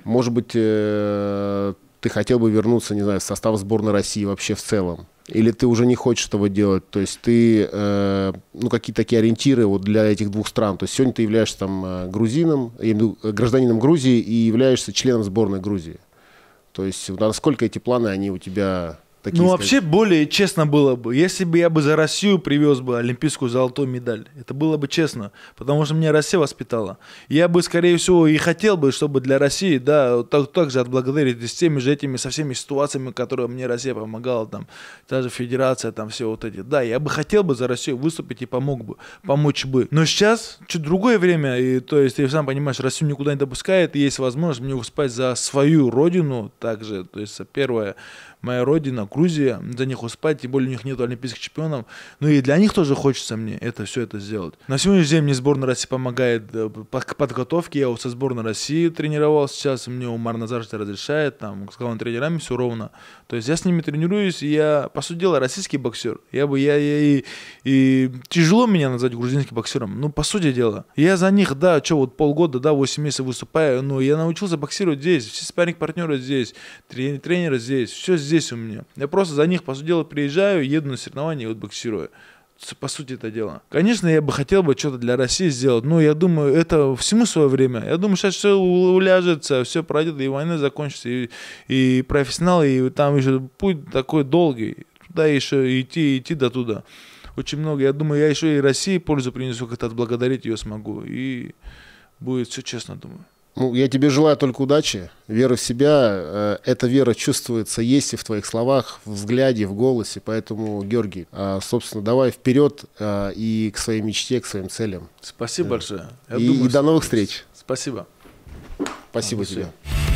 Может быть, э, ты хотел бы вернуться, не знаю, в состав сборной России вообще в целом? Или ты уже не хочешь этого делать? То есть ты, э, ну, какие такие ориентиры вот для этих двух стран? То есть сегодня ты являешься там э, грузином, я имею в виду, э, гражданином Грузии и являешься членом сборной Грузии. То есть насколько эти планы, они у тебя такие. Ну, вообще более честно было бы, если бы я бы за Россию привез бы олимпийскую золотую медаль. Это было бы честно, потому что меня Россия воспитала. Я бы, скорее всего, и хотел бы, чтобы для России, да, так, так же отблагодарить с теми же этими, со всеми ситуациями, которые мне Россия помогала, там, та же федерация, там, все вот эти. Да, я бы хотел бы за Россию выступить и помог бы, помочь бы. Но сейчас чуть другое время, и, то есть, ты сам понимаешь, Россию никуда не допускает, и есть возможность мне выступать за свою родину также. То есть, первое, моя родина, Грузия, за них успать, тем более у них нет олимпийских чемпионов. Ну и для них тоже хочется мне это все это сделать. На сегодняшний день мне сборная России помогает э, к подготовке. Я вот со сборной России тренировал сейчас, мне Умар Назарович разрешает, там, с главными тренерами все ровно. То есть я с ними тренируюсь, и я, по сути дела, российский боксер. Я бы, я, я и, и тяжело меня назвать грузинским боксером, ну, по сути дела. Я за них, да, что, вот полгода, да, 8 месяцев выступаю, но я научился боксировать здесь, все спарринг-партнеры здесь, тренеры здесь, все здесь здесь у меня. Я просто за них, по сути дела, приезжаю, еду на соревнования и вот боксирую по сути это дело. Конечно, я бы хотел бы что-то для России сделать, но я думаю, это всему свое время. Я думаю, сейчас все уляжется, все пройдет, и война закончится, и, и профессионал, и там еще путь такой долгий. Туда еще идти, идти до туда. Очень много. Я думаю, я еще и России пользу принесу, как-то отблагодарить ее смогу. И будет все честно, думаю. Ну, я тебе желаю только удачи, веры в себя. Э, эта вера чувствуется, есть и в твоих словах, в взгляде, в голосе. Поэтому, Георгий, э, собственно, давай вперед э, и к своей мечте, к своим целям. Спасибо большое. Я и, думаю, и до новых встреч. Спасибо. Спасибо а, тебе. Все.